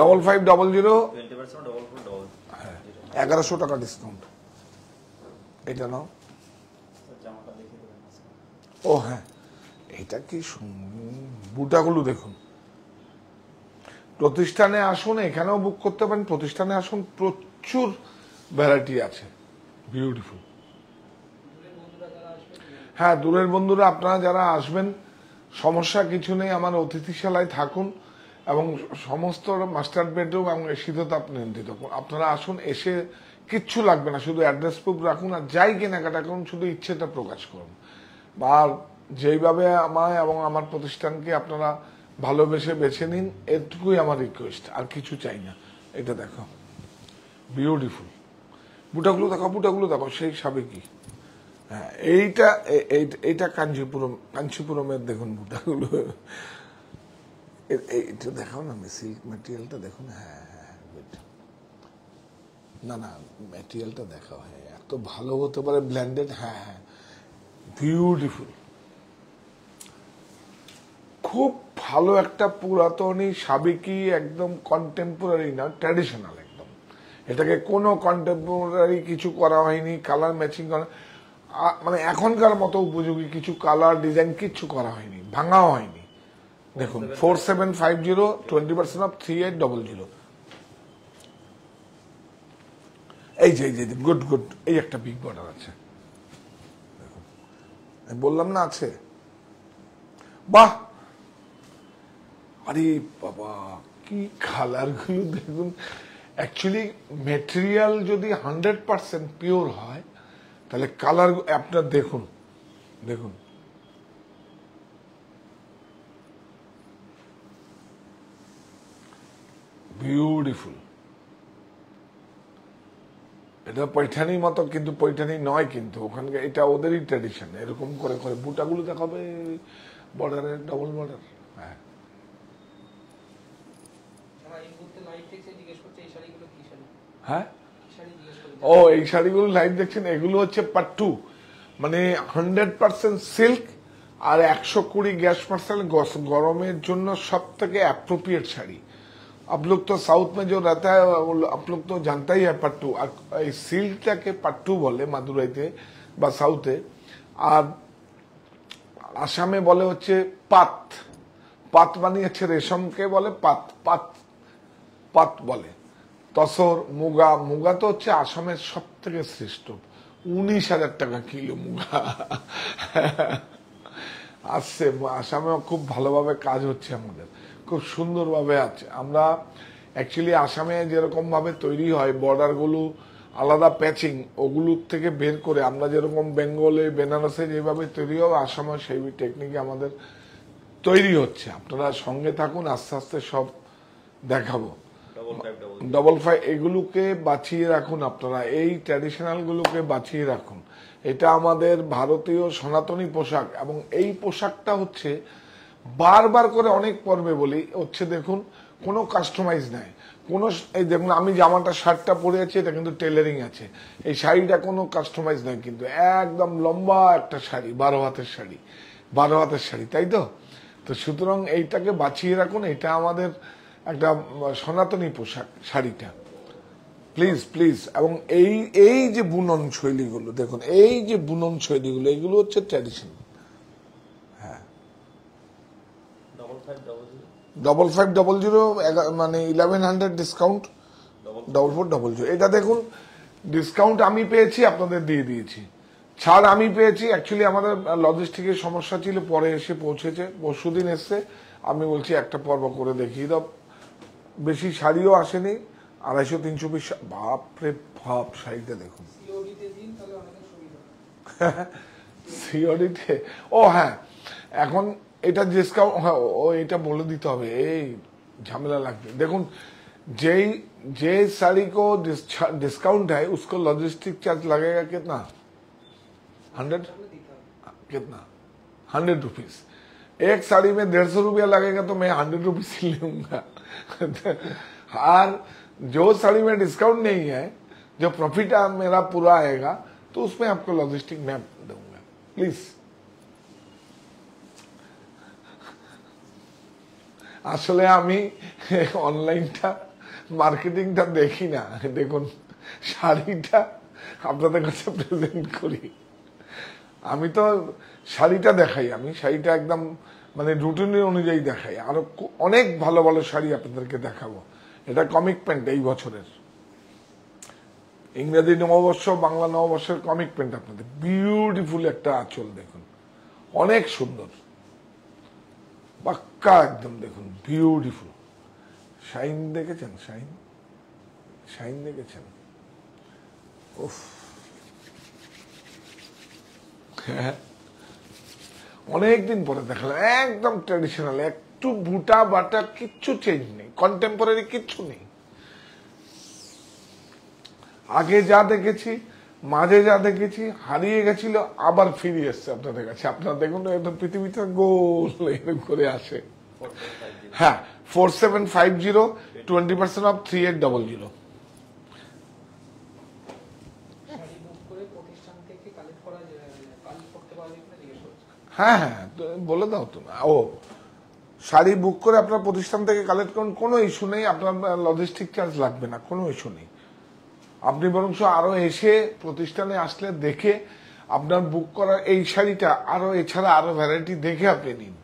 ডবল ফাইভ ডবল জিরো হ্যাঁ এগারোশো টাকা ডিসকাউন্ট এটা নাও ও হ্যাঁ এটা কি বুটাগুলো দেখুন প্রতিষ্ঠানে আসুন এখানেও বুক করতে পারেন প্রতিষ্ঠানে আসুন প্রচুর ভ্যারাইটি আছে বিউটিফুল হ্যাঁ দূরের বন্ধুরা আপনারা যারা আসবেন সমস্যা কিছু নেই আমার অতিথিশালায় থাকুন এবং সমস্ত মাস্টার বেডরুম এবং শীততাপ নিয়ন্ত্রিত আপনারা আসুন এসে কিচ্ছু লাগবে না শুধু অ্যাড্রেস প্রুফ রাখুন আর যাই কেনাকাটা করুন শুধু ইচ্ছেটা প্রকাশ করুন বা যেইভাবে আমায় এবং আমার প্রতিষ্ঠানকে আপনারা ভালোবেসে বেছে নিন এটুকুই আমার রিকোয়েস্ট আর কিছু চাই না এটা দেখো বিউটিফুল বুটাগুলো দেখো বুটাগুলো দেখো সেই সাবেকি হ্যাঁ এইটা এইটা কাঞ্চিপুরম কাঞ্চিপুরমের দেখুন বুটাগুলো এটা দেখাও না সিল্ক ম্যাটেরিয়ালটা দেখুন হ্যাঁ, হ্যাঁ, হ্যাঁ না না ম্যাটেরিয়ালটা দেখাও হ্যাঁ এত ভালো হতে পারে ব্ল্যান্ডেড হ্যাঁ হ্যাঁ বিউটিফুল খুব ভালো একটা পুরাতনই সাবেকি একদম কন্টেম্পোরারি না ট্র্যাডিশনাল একদম এটাকে কোনো কন্টেম্পোরারি কিছু করা হয়নি কালার ম্যাচিং করা মানে এখনকার মতো উপযোগী কিছু কালার ডিজাইন কিচ্ছু করা হয়নি ভাঙাও হয়নি দেখুন four seven five zero twenty percent off three eight double zero এই যে এই যে গুড গুড এই একটা বিগ বর্ডার আছে বললাম না আছে বাহ আরে বাবা কি কালারগুলো দেখুন অ্যাকচুয়ালি মেটেরিয়াল যদি হান্ড্রেড পারসেন্ট পিওর হয় তাহলে কালার অ্যাপটা দেখুন দেখুন বিউটিফুল এটা পৈঠানি মতো কিন্তু পৈঠানি নয় কিন্তু ওখানকার এটা ওদেরই ট্র্যাডিশন এরকম করে করে বুটাগুলো দেখাবে বর্ডারে ডবল বর্ডার হ্যাঁ মানে হ্যাঁ ও এই শাড়িগুলো লাইভ দেখছেন এগুলো হচ্ছে পার্ট টু মানে হান্ড্রেড পার্সেন্ট সিল্ক আর একশো কুড়ি গ্যাস পার্সেন্ট গরমের জন্য সব থেকে অ্যাপ্রোপ্রিয়েট শাড়ি आप लोग तो साउथ में जो रहता है आप लोग तो जानता ही है पट्टू সিল্কটাকে পাট্টু বলে মাদুরাইতে বা সাউথে আর আসামে বলে হচ্ছে পাত পাত বানিয়েছে রেশমকে বলে পাত পাত পাত বলে তসর মুগা মুগা তো হচ্ছে আসামের সব থেকে শ্রেষ্ঠ উনিশ হাজার টাকা কিলো মুগা আসছে আসামেও খুব ভালোভাবে কাজ হচ্ছে আমাদের খুব সুন্দরভাবে আছে আমরা অ্যাকচুয়ালি আসামে যেরকমভাবে তৈরি হয় বর্ডারগুলো আলাদা প্যাচিং ওগুলোর থেকে বের করে আমরা যেরকম বেঙ্গলে বেনারসে যেভাবে তৈরি হবে আসামে সেই টেকনিকে আমাদের তৈরি হচ্ছে আপনারা সঙ্গে থাকুন আস্তে আস্তে সব দেখাবো ডবল ফাইভ এগুলোকে বাঁচিয়ে রাখুন আপনারা এই ট্র্যাডিশনালগুলোকে বাঁচিয়ে রাখুন এটা আমাদের ভারতীয় সনাতনী পোশাক এবং এই পোশাকটা হচ্ছে বারবার করে অনেক পর্বে বলি হচ্ছে দেখুন কোনো কাস্টমাইজ নাই কোনো এই দেখুন আমি জামাটা শার্টটা পরে আছি এটা কিন্তু টেলারিং আছে এই শাড়িটা কোনো কাস্টমাইজ নাই কিন্তু একদম লম্বা একটা শাড়ি বারো হাতের শাড়ি বারো হাতের শাড়ি তাই তো তো সুতরাং এইটাকে বাঁচিয়ে রাখুন এটা আমাদের একটা সনাতনী পোশাক শাড়িটা প্লিজ প্লিজ এবং এই এই যে বুনন শৈলীগুলো দেখুন এই যে বুনন শৈলীগুলো এগুলো হচ্ছে ট্র্যাডিশন হ্যাঁ ডবল ফাইভ ডবল জিরো মানে eleven hundred discount double four double zero এটা দেখুন ডিসকাউন্ট আমি পেয়েছি আপনাদের দিয়ে দিয়েছি ছাড় আমি পেয়েছি অ্যাকচুয়ালি আমাদের লজিস্টিকের সমস্যা ছিল পরে এসে পৌঁছেছে পরশু দিন এসছে আমি বলছি একটা পর্ব করে দেখিয়ে দাও বেশি শাড়িও আসেনি আড়াইশো তিনশো পিস বাপরে ভাব শাড়িটা দেখুন সিওরিটে ও হ্যাঁ এখন এটা ডিসকাউন্ট হ্যাঁ ও এটা বলে দিতে হবে এই ঝামেলা লাগবে দেখুন যেই যে শাড়ি কো ডিসকাউন্ট হয় উসকো লজিস্টিক চার্জ লাগে কেতনা হান্ড্রেড কেতনা হান্ড্রেড রুপিস এক শাড়ি মে দেড়শো রুপিয়া লাগেগা তো মে হান্ড্রেড রুপিস লুঙ্গা और जो साड़ी में डिस्काउंट नहीं है जो प्रॉफिट मेरा पूरा आएगा तो उसमें आपको लॉजिस्टिक मैप दूंगा प्लीज আসলে আমি অনলাইনটা মার্কেটিংটা দেখি না দেখুন শাড়িটা আপনাদের কাছে প্রেজেন্ট করি আমি তো শাড়িটা দেখাই আমি শাড়িটা একদম মানে রুটিনের অনুযায়ী দেখাই আরো অনেক ভালো ভালো শাড়ি আপনাদেরকে দেখাবো এটা কমিক প্যান্ট এই বছরের ইংরেজি নববর্ষ বাংলা নববর্ষের কমিক প্যান্ট আপনাদের বিউটিফুল একটা আঁচল দেখুন অনেক সুন্দর পাক্কা একদম দেখুন বিউটিফুল শাইন দেখেছেন শাইন শাইন দেখেছেন ওফ হ্যাঁ অনেকদিন পরে দেখলাম একদম ট্রেডিশনাল একটু বুটা বাটা কিচ্ছু চেঞ্জ নেই কন্টেম্পোরারি কিচ্ছু নেই আগে যা দেখেছি মাঝে যা দেখেছি হারিয়ে গেছিল আবার ফিরে এসছে আপনাদের কাছে আপনারা দেখুন একদম পৃথিবীতে গোল এরকম করে আসে হ্যাঁ four seven five zero twenty percent off three eight double zero হ্যাঁ হ্যাঁ বলে দাও তুমি ও শাড়ি বুক করে আপনার প্রতিষ্ঠান থেকে কালেক্ট করুন কোনো ইস্যু নেই আপনার লজিস্টিক চার্জ লাগবে না কোনো ইস্যু নেই আপনি বরং আরও এসে প্রতিষ্ঠানে আসলে দেখে আপনার বুক করার এই শাড়িটা আরও এছাড়া আরও ভ্যারাইটি দেখে আপনি নিন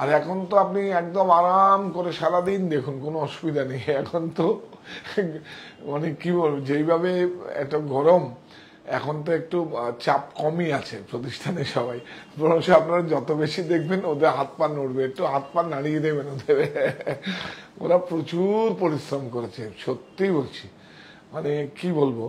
আর এখন তো আপনি একদম আরাম করে সারাদিন দেখুন কোনো অসুবিধা নেই এখন তো মানে কি বলবো যেইভাবে এত গরম এখন তো একটু চাপ কমই আছে প্রতিষ্ঠানে সবাই বরং আপনারা যত বেশি দেখবেন ওদের হাত পা নড়বে একটু হাত পা নাড়িয়ে দেবেন ওদের ওরা প্রচুর পরিশ্রম করেছে সত্যিই বলছি মানে কি বলবো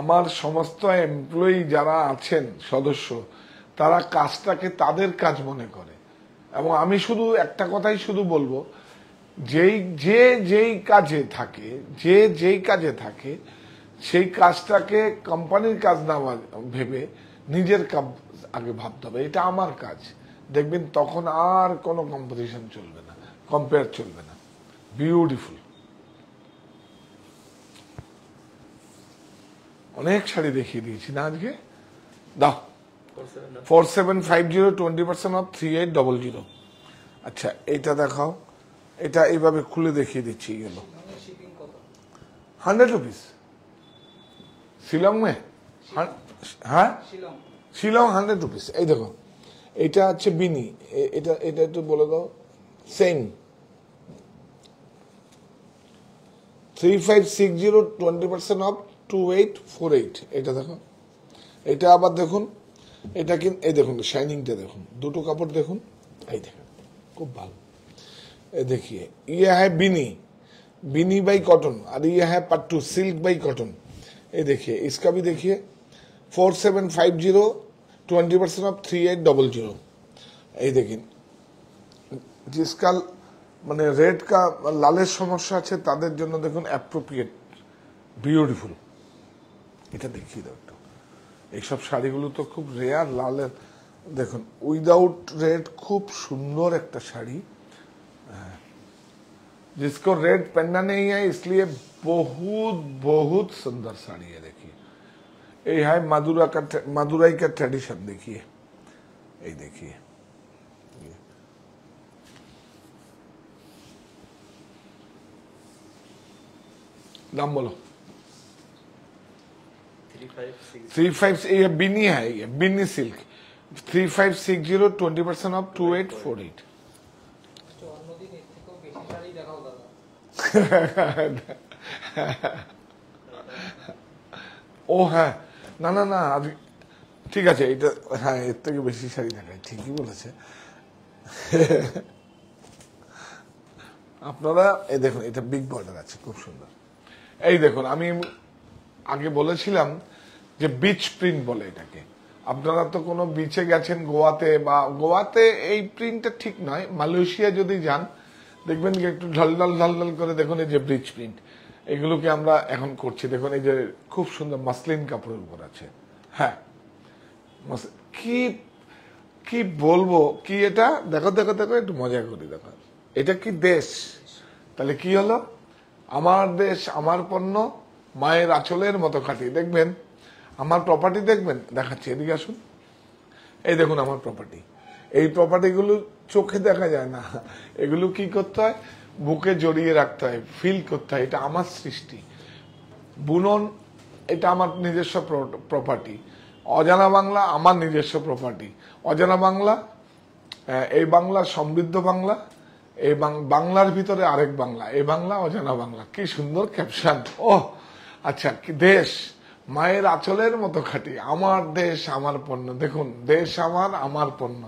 আমার সমস্ত এমপ্লয়ি যারা আছেন সদস্য তারা কাজটাকে তাদের কাজ মনে করে এবং আমি শুধু একটা কথাই শুধু বলবো যেই যে যেই কাজে থাকে যে যেই কাজে থাকে সেই কাজটাকে কোম্পানির কাজ না ভেবে নিজের কাজ আগে ভাবতে হবে এটা আমার কাজ দেখবেন তখন আর কোনো কম্পিটিশন চলবে না কম্পেয়ার চলবে না বিউটিফুল অনেক শাড়ি দেখিয়ে দিয়েছি না আজকে দাও four seven five zero twenty percent off three eight double zero আচ্ছা এটা দেখাও এটা এইভাবে খুলে দেখিয়ে দিচ্ছি গেল হান্ড্রেড রুপিস শিলং মে হ্যাঁ শিলং হান্ড্রেড রুপিস এই দেখো এটা হচ্ছে বিনি এটা এটা একটু বলে দাও same three five six zero twenty percent off two eight four eight এটা দেখো এটা আবার দেখুন এটা কিন্তু এই দেখুন শাইনিংটা দেখুন দুটো কাপড় দেখুন এই দেখুন খুব ভালো দেখিয়ে ইয়ে হ্যাঁ বিনি বিনি বাই কটন আর ইয়ে হ্যাঁ টু সিল্ক বাই কটন এই দেখিয়ে ইসকা বি দেখিয়ে four seven five zero twenty percent off three eight double zero এই দেখিন জিসকাল মানে রেড কা লালের সমস্যা আছে তাদের জন্য দেখুন অ্যাপ্রোপ্রিয়েট বিউটিফুল এটা দেখিয়ে দাও একটু এইসব শাড়িগুলো তো খুব রেয়ার লালের দেখুন উইদাউট রেড খুব সুন্দর একটা শাড়ি जिसको रेड पहनना नहीं है इसलिए बहुत बहुत सुंदर साड़ी है देखिए ये है मादुरा का मादुराई का ट्रेडिशन देखिए ये देखिए दाम बोलो थ्री फाइव थ्री फाइव ये बिनी है ये Bini silk three five six zero twenty percent off two eight four eight ও হ্যাঁ না না না ঠিক আছে এটা হ্যাঁ এর থেকে বেশি শাড়ি দেখায় ঠিকই বলেছে আপনারা এই দেখুন এটা বিগ বর্ডার আছে খুব সুন্দর এই দেখুন আমি আগে বলেছিলাম যে বিচ প্রিন্ট বলে এটাকে আপনারা তো কোনো বিচে গেছেন গোয়াতে বা গোয়াতে এই প্রিন্টটা ঠিক নয় মালয়েশিয়া যদি যান দেখবেন একটু ঢালঢাল ঢালঢাল করে দেখুন এই যে ব্রিজ প্রিন্ট এগুলোকে আমরা এখন করছি দেখুন এই যে খুব সুন্দর মাসলিন কাপড়ের উপর আছে হ্যাঁ কি কি বলবো কি এটা দেখো দেখো দেখো একটু মজা করি দেখো এটা কি দেশ তাহলে কি হলো আমার দেশ আমার পণ্য মায়ের আঁচলের মতো খাটি দেখবেন আমার প্রপার্টি দেখবেন দেখাচ্ছি এদিকে আসুন এই দেখুন আমার প্রপার্টি এই প্রপার্টিগুলো চোখে দেখা যায় না এগুলো কি করতে হয় বুকে জড়িয়ে রাখতে হয় ফিল করতে হয় এটা আমার সৃষ্টি বুনন এটা আমার নিজস্ব প্রপার্টি অজানা বাংলা আমার নিজস্ব প্রপার্টি অজানা বাংলা এই বাংলা সমৃদ্ধ বাংলা এই বাংলার ভিতরে আরেক বাংলা এই বাংলা অজানা বাংলা কি সুন্দর ক্যাপশন ও আচ্ছা দেশ মায়ের আচলের মতো খাটি আমার দেশ আমার পণ্য দেখুন দেশ আমার আমার পণ্য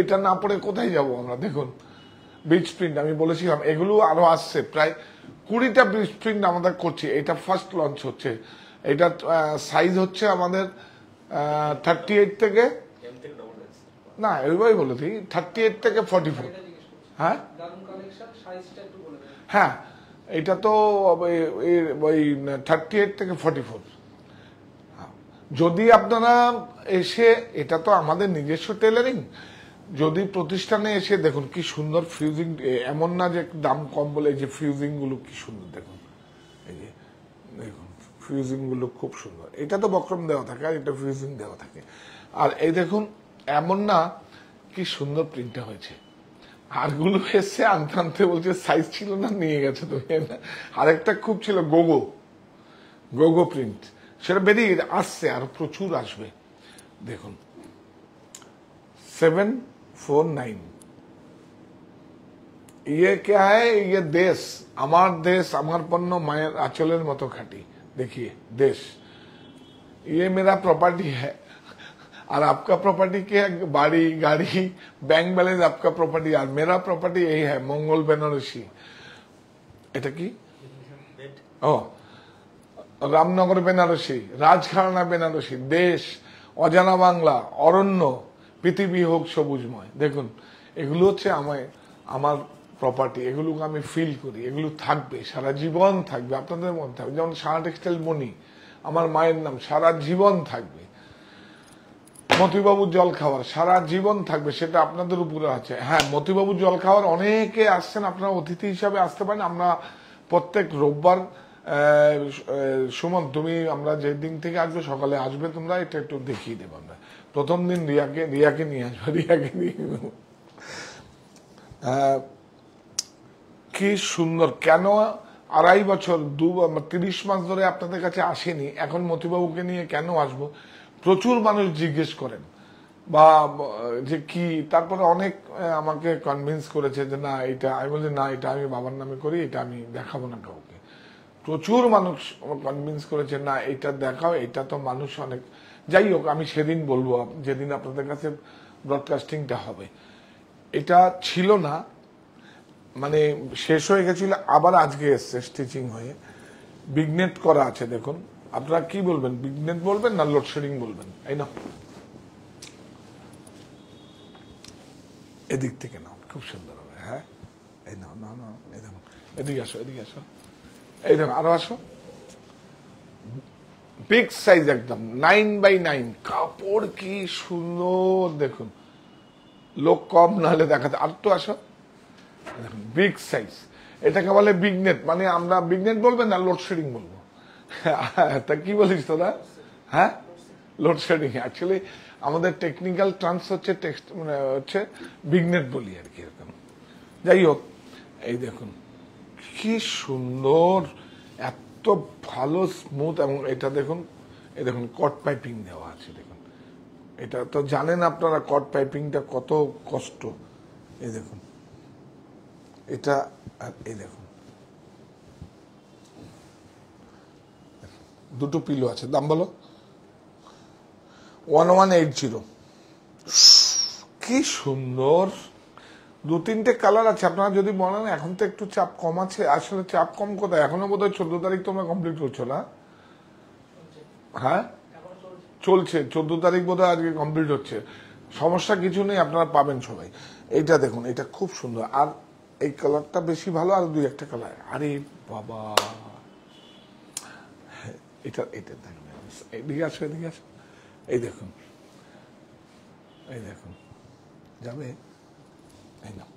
এটা না পড়ে কোথায় যাব আমরা দেখুন বিচ প্রিন্ট আমি বলেছিলাম এগুলো আরো আসছে প্রায় কুড়িটা বিচ প্রিন্ট আমাদের করছি এটা ফার্স্ট লঞ্চ হচ্ছে এটা সাইজ হচ্ছে আমাদের থার্টি এইট থেকে না এভাবেই বলে দিই থার্টি এইট থেকে ফর্টি ফোর হ্যাঁ হ্যাঁ এটা তো ওই থার্টি এইট থেকে ফর্টি ফোর যদি আপনারা এসে এটা তো আমাদের নিজস্ব টেলারিং যদি প্রতিষ্ঠানে এসে দেখুন কি সুন্দর ফিউজিং এমন না যে দাম কম বলে যে ফিউজিং গুলো কি সুন্দর দেখুন এই যে দেখুন ফিউজিং গুলো খুব সুন্দর এটা তো বক্রম দেওয়া থাকে আর এটা ফিউজিং দেওয়া থাকে আর এই দেখুন এমন না কি সুন্দর প্রিন্টটা হয়েছে গুলো এসছে আনতে আনতে বলছে সাইজ ছিল না নিয়ে গেছে তুমি আরেকটা খুব ছিল গোগো গোগো প্রিন্ট সেটা বেরিয়ে আসছে আর প্রচুর আসবে দেখুন সেভেন फोर नाइन ये क्या है ये देश আমার দেশ আমার পণ্য মায়ের আঁচলের मतो খাটি देखिए देश ये मेरा प्रॉपर्टी है और आपका प्रॉपर्टी क्या है बाड़ी गाड़ी बैंक बैलेंस आपका प्रॉपर्टी यार मेरा प्रॉपर्टी यही है मंगोल বেনারসি ऐसा की ओ रामनगर বেনারসি राजखाना বেনারসি देश অজানা বাংলা অরণ্য পৃথিবী হোক সবুজময় দেখুন এগুলো হচ্ছে আমায় আমার প্রপার্টি এগুলোকে আমি ফিল করি এগুলো থাকবে সারা জীবন থাকবে আপনাদের মনে থাকবে যেমন সারা টেক্সটাইল মনি আমার মায়ের নাম সারা জীবন থাকবে মতিবাবু জল খাওয়ার সারা জীবন থাকবে সেটা আপনাদের উপরে আছে হ্যাঁ মতিবাবু জল খাওয়ার অনেকে আসছেন আপনার অতিথি হিসাবে আসতে পারেন আমরা প্রত্যেক রোববার সুমন তুমি আমরা যেদিন থেকে আসবে সকালে আসবে তোমরা এটা একটু দেখিয়ে দেবো আমরা প্রথম দিন রিয়াকে রিয়াকে নিয়ে আসবো রিয়াকে নিয়ে কি সুন্দর কেন আড়াই বছর দু তিরিশ মাস ধরে আপনাদের কাছে আসেনি এখন মতিবাবুকে নিয়ে কেন আসবো প্রচুর মানুষ জিজ্ঞেস করেন বা যে কি তারপরে অনেক আমাকে কনভিন্স করেছে যে না এটা আমি বলছি না এটা আমি বাবার নামে করি এটা আমি দেখাবো না কাউকে প্রচুর মানুষ কনভিন্স করেছে না এটা দেখাও এটা তো মানুষ অনেক যাই হোক আমি সেদিন বলবো যেদিন আপনাদের কাছে ব্রডকাস্টিংটা হবে এটা ছিল না মানে শেষ হয়ে গেছিল আবার আজকে এসছে স্টিচিং হয়ে বিগনেট করা আছে দেখুন আপনারা কি বলবেন বিগনেট বলবেন না লোডশেডিং বলবেন এই না এদিক থেকে নাও খুব সুন্দর হবে হ্যাঁ এই নাও না না এদিকে আসো এদিকে আসো এই দেখো আরো আসো বিগ সাইজ একদম নাইন বাই নাইন কাপড় কি সুন্দর দেখুন লোক কম না হলে দেখাতে আর তো আসো দেখুন বিগ সাইজ এটাকে বলে বিগনেট মানে আমরা বিগনেট বলবেন না লোডশেডিং বলবো তা কি বলিস তোরা হ্যাঁ লোডশেডিং অ্যাকচুয়ালি আমাদের টেকনিক্যাল ট্রান্স হচ্ছে টেক্সট মানে হচ্ছে বিগনেট বলি আর কি এরকম যাই হোক এই দেখুন কি সুন্দর এত ভালো স্মুথ এবং এটা দেখুন এ দেখুন কট পাইপিং দেওয়া আছে দেখুন এটা তো জানেন আপনারা কট পাইপিংটা কত কষ্ট এ দেখুন এটা আর এই দেখুন দুটো পিলো আছে দাম বলো ওয়ান ওয়ান এইট জিরো কি সুন্দর দু তিনটে কালার আছে আপনারা যদি বলেন এখন তো একটু চাপ কম আছে আসলে চাপ কম কোথায় এখনো বোধ হয় চোদ্দ তারিখ তোমরা কমপ্লিট করছো না হ্যাঁ চলছে চোদ্দ তারিখ বোধ আজকে কমপ্লিট হচ্ছে সমস্যা কিছু নেই আপনারা পাবেন সবাই এটা দেখুন এটা খুব সুন্দর আর এই কালারটা বেশি ভালো আর দুই একটা কালার আরে বাবা হ্যাঁ, এটা এটা দেখুন এদিকে আসো এদিকে আসো এই দেখুন এই দেখুন যাবে এই নাও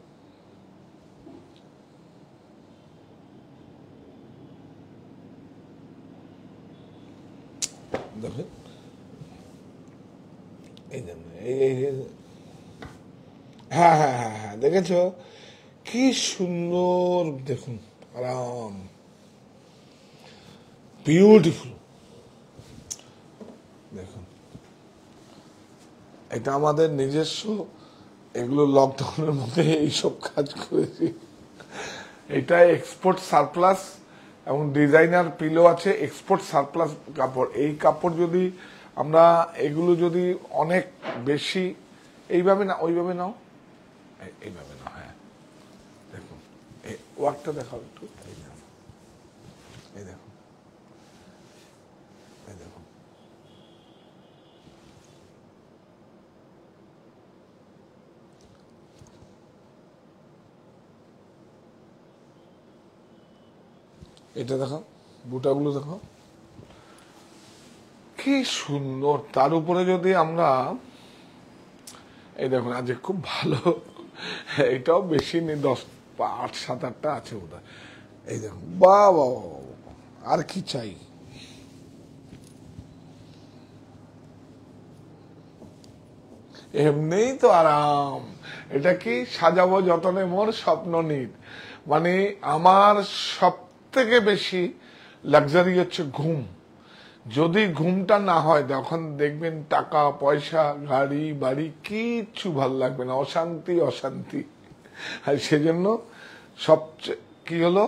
হ্যাঁ হ্যাঁ হ্যাঁ হ্যাঁ দেখেছো কি সুন্দর দেখুন আরাম বিউটিফুল দেখুন এটা আমাদের নিজস্ব এগুলো লকডাউনের মধ্যে এইসব কাজ করেছি এটা এক্সপোর্ট সারপ্লাস এবং ডিজাইনার পিলো আছে এক্সপোর্ট সারপ্লাস কাপড় এই কাপড় যদি আমরা এগুলো যদি অনেক বেশি এইভাবে না ওইভাবে নাও এইভাবে না হ্যাঁ দেখুন ওয়ার্কটা দেখাও একটু এই দেখো এটা দেখো বুটাগুলো দেখো কি সুন্দর তার উপরে যদি আমরা এই দেখো আজকে খুব ভালো এটাও বেশি নেই দশ আট সাত আটটা আছে বোধ এই দেখো বা আর কি চাই এমনিই তো আরাম এটা কি সাজাবো যতনে মোর স্বপ্ন নিত মানে আমার সব থেকে বেশি লাক্সারি হচ্ছে ঘুম যদি ঘুমটা না হয় তখন দেখবেন টাকা পয়সা গাড়ি বাড়ি কিচ্ছু ভাল লাগবে না অশান্তি অশান্তি আর সেজন্য সবচেয়ে কি হলো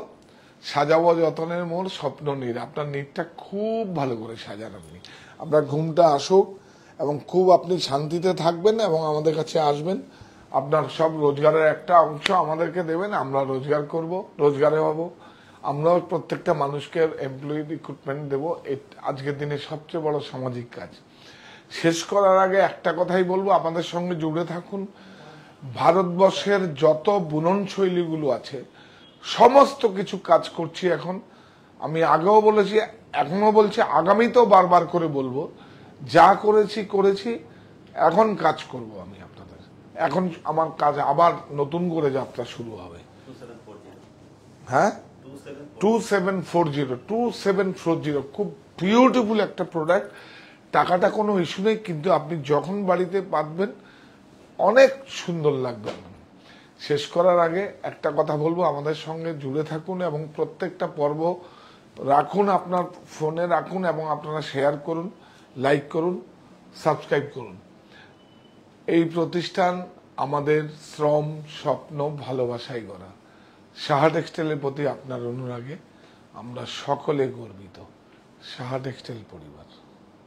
সাজাবো যতনের মোর স্বপ্ন নীর আপনার নীরটা খুব ভালো করে সাজান আপনি আপনার ঘুমটা আসুক এবং খুব আপনি শান্তিতে থাকবেন এবং আমাদের কাছে আসবেন আপনার সব রোজগারের একটা অংশ আমাদেরকে দেবেন আমরা রোজগার করব রোজগারে পাবো আমরাও প্রত্যেকটা মানুষকে এমপ্লয়ি রিক্রুটমেন্ট দেবো আজকের দিনে সবচেয়ে বড় সামাজিক কাজ শেষ করার আগে একটা কথাই বলবো আমাদের সঙ্গে জুড়ে থাকুন ভারতবর্ষের যত বুনন শৈলীগুলো আছে সমস্ত কিছু কাজ করছি এখন আমি আগেও বলেছি এখনও বলছি আগামীতেও বারবার করে বলবো যা করেছি করেছি এখন কাজ করব আমি আপনাদের এখন আমার কাজ আবার নতুন করে যাত্রা শুরু হবে হ্যাঁ two seven four zero two seven four zero খুব বিউটিফুল একটা প্রোডাক্ট টাকাটা কোনো ইস্যু নেই কিন্তু আপনি যখন বাড়িতে পাতবেন অনেক সুন্দর লাগবে শেষ করার আগে একটা কথা বলবো আমাদের সঙ্গে জুড়ে থাকুন এবং প্রত্যেকটা পর্ব রাখুন আপনার ফোনে রাখুন এবং আপনারা শেয়ার করুন লাইক করুন সাবস্ক্রাইব করুন এই প্রতিষ্ঠান আমাদের শ্রম স্বপ্ন ভালোবাসাই করা সাহা টেক্সটাইলের প্রতি আপনার অনুরাগে আমরা সকলে গর্বিত সাহা টেক্সটাইল পরিবার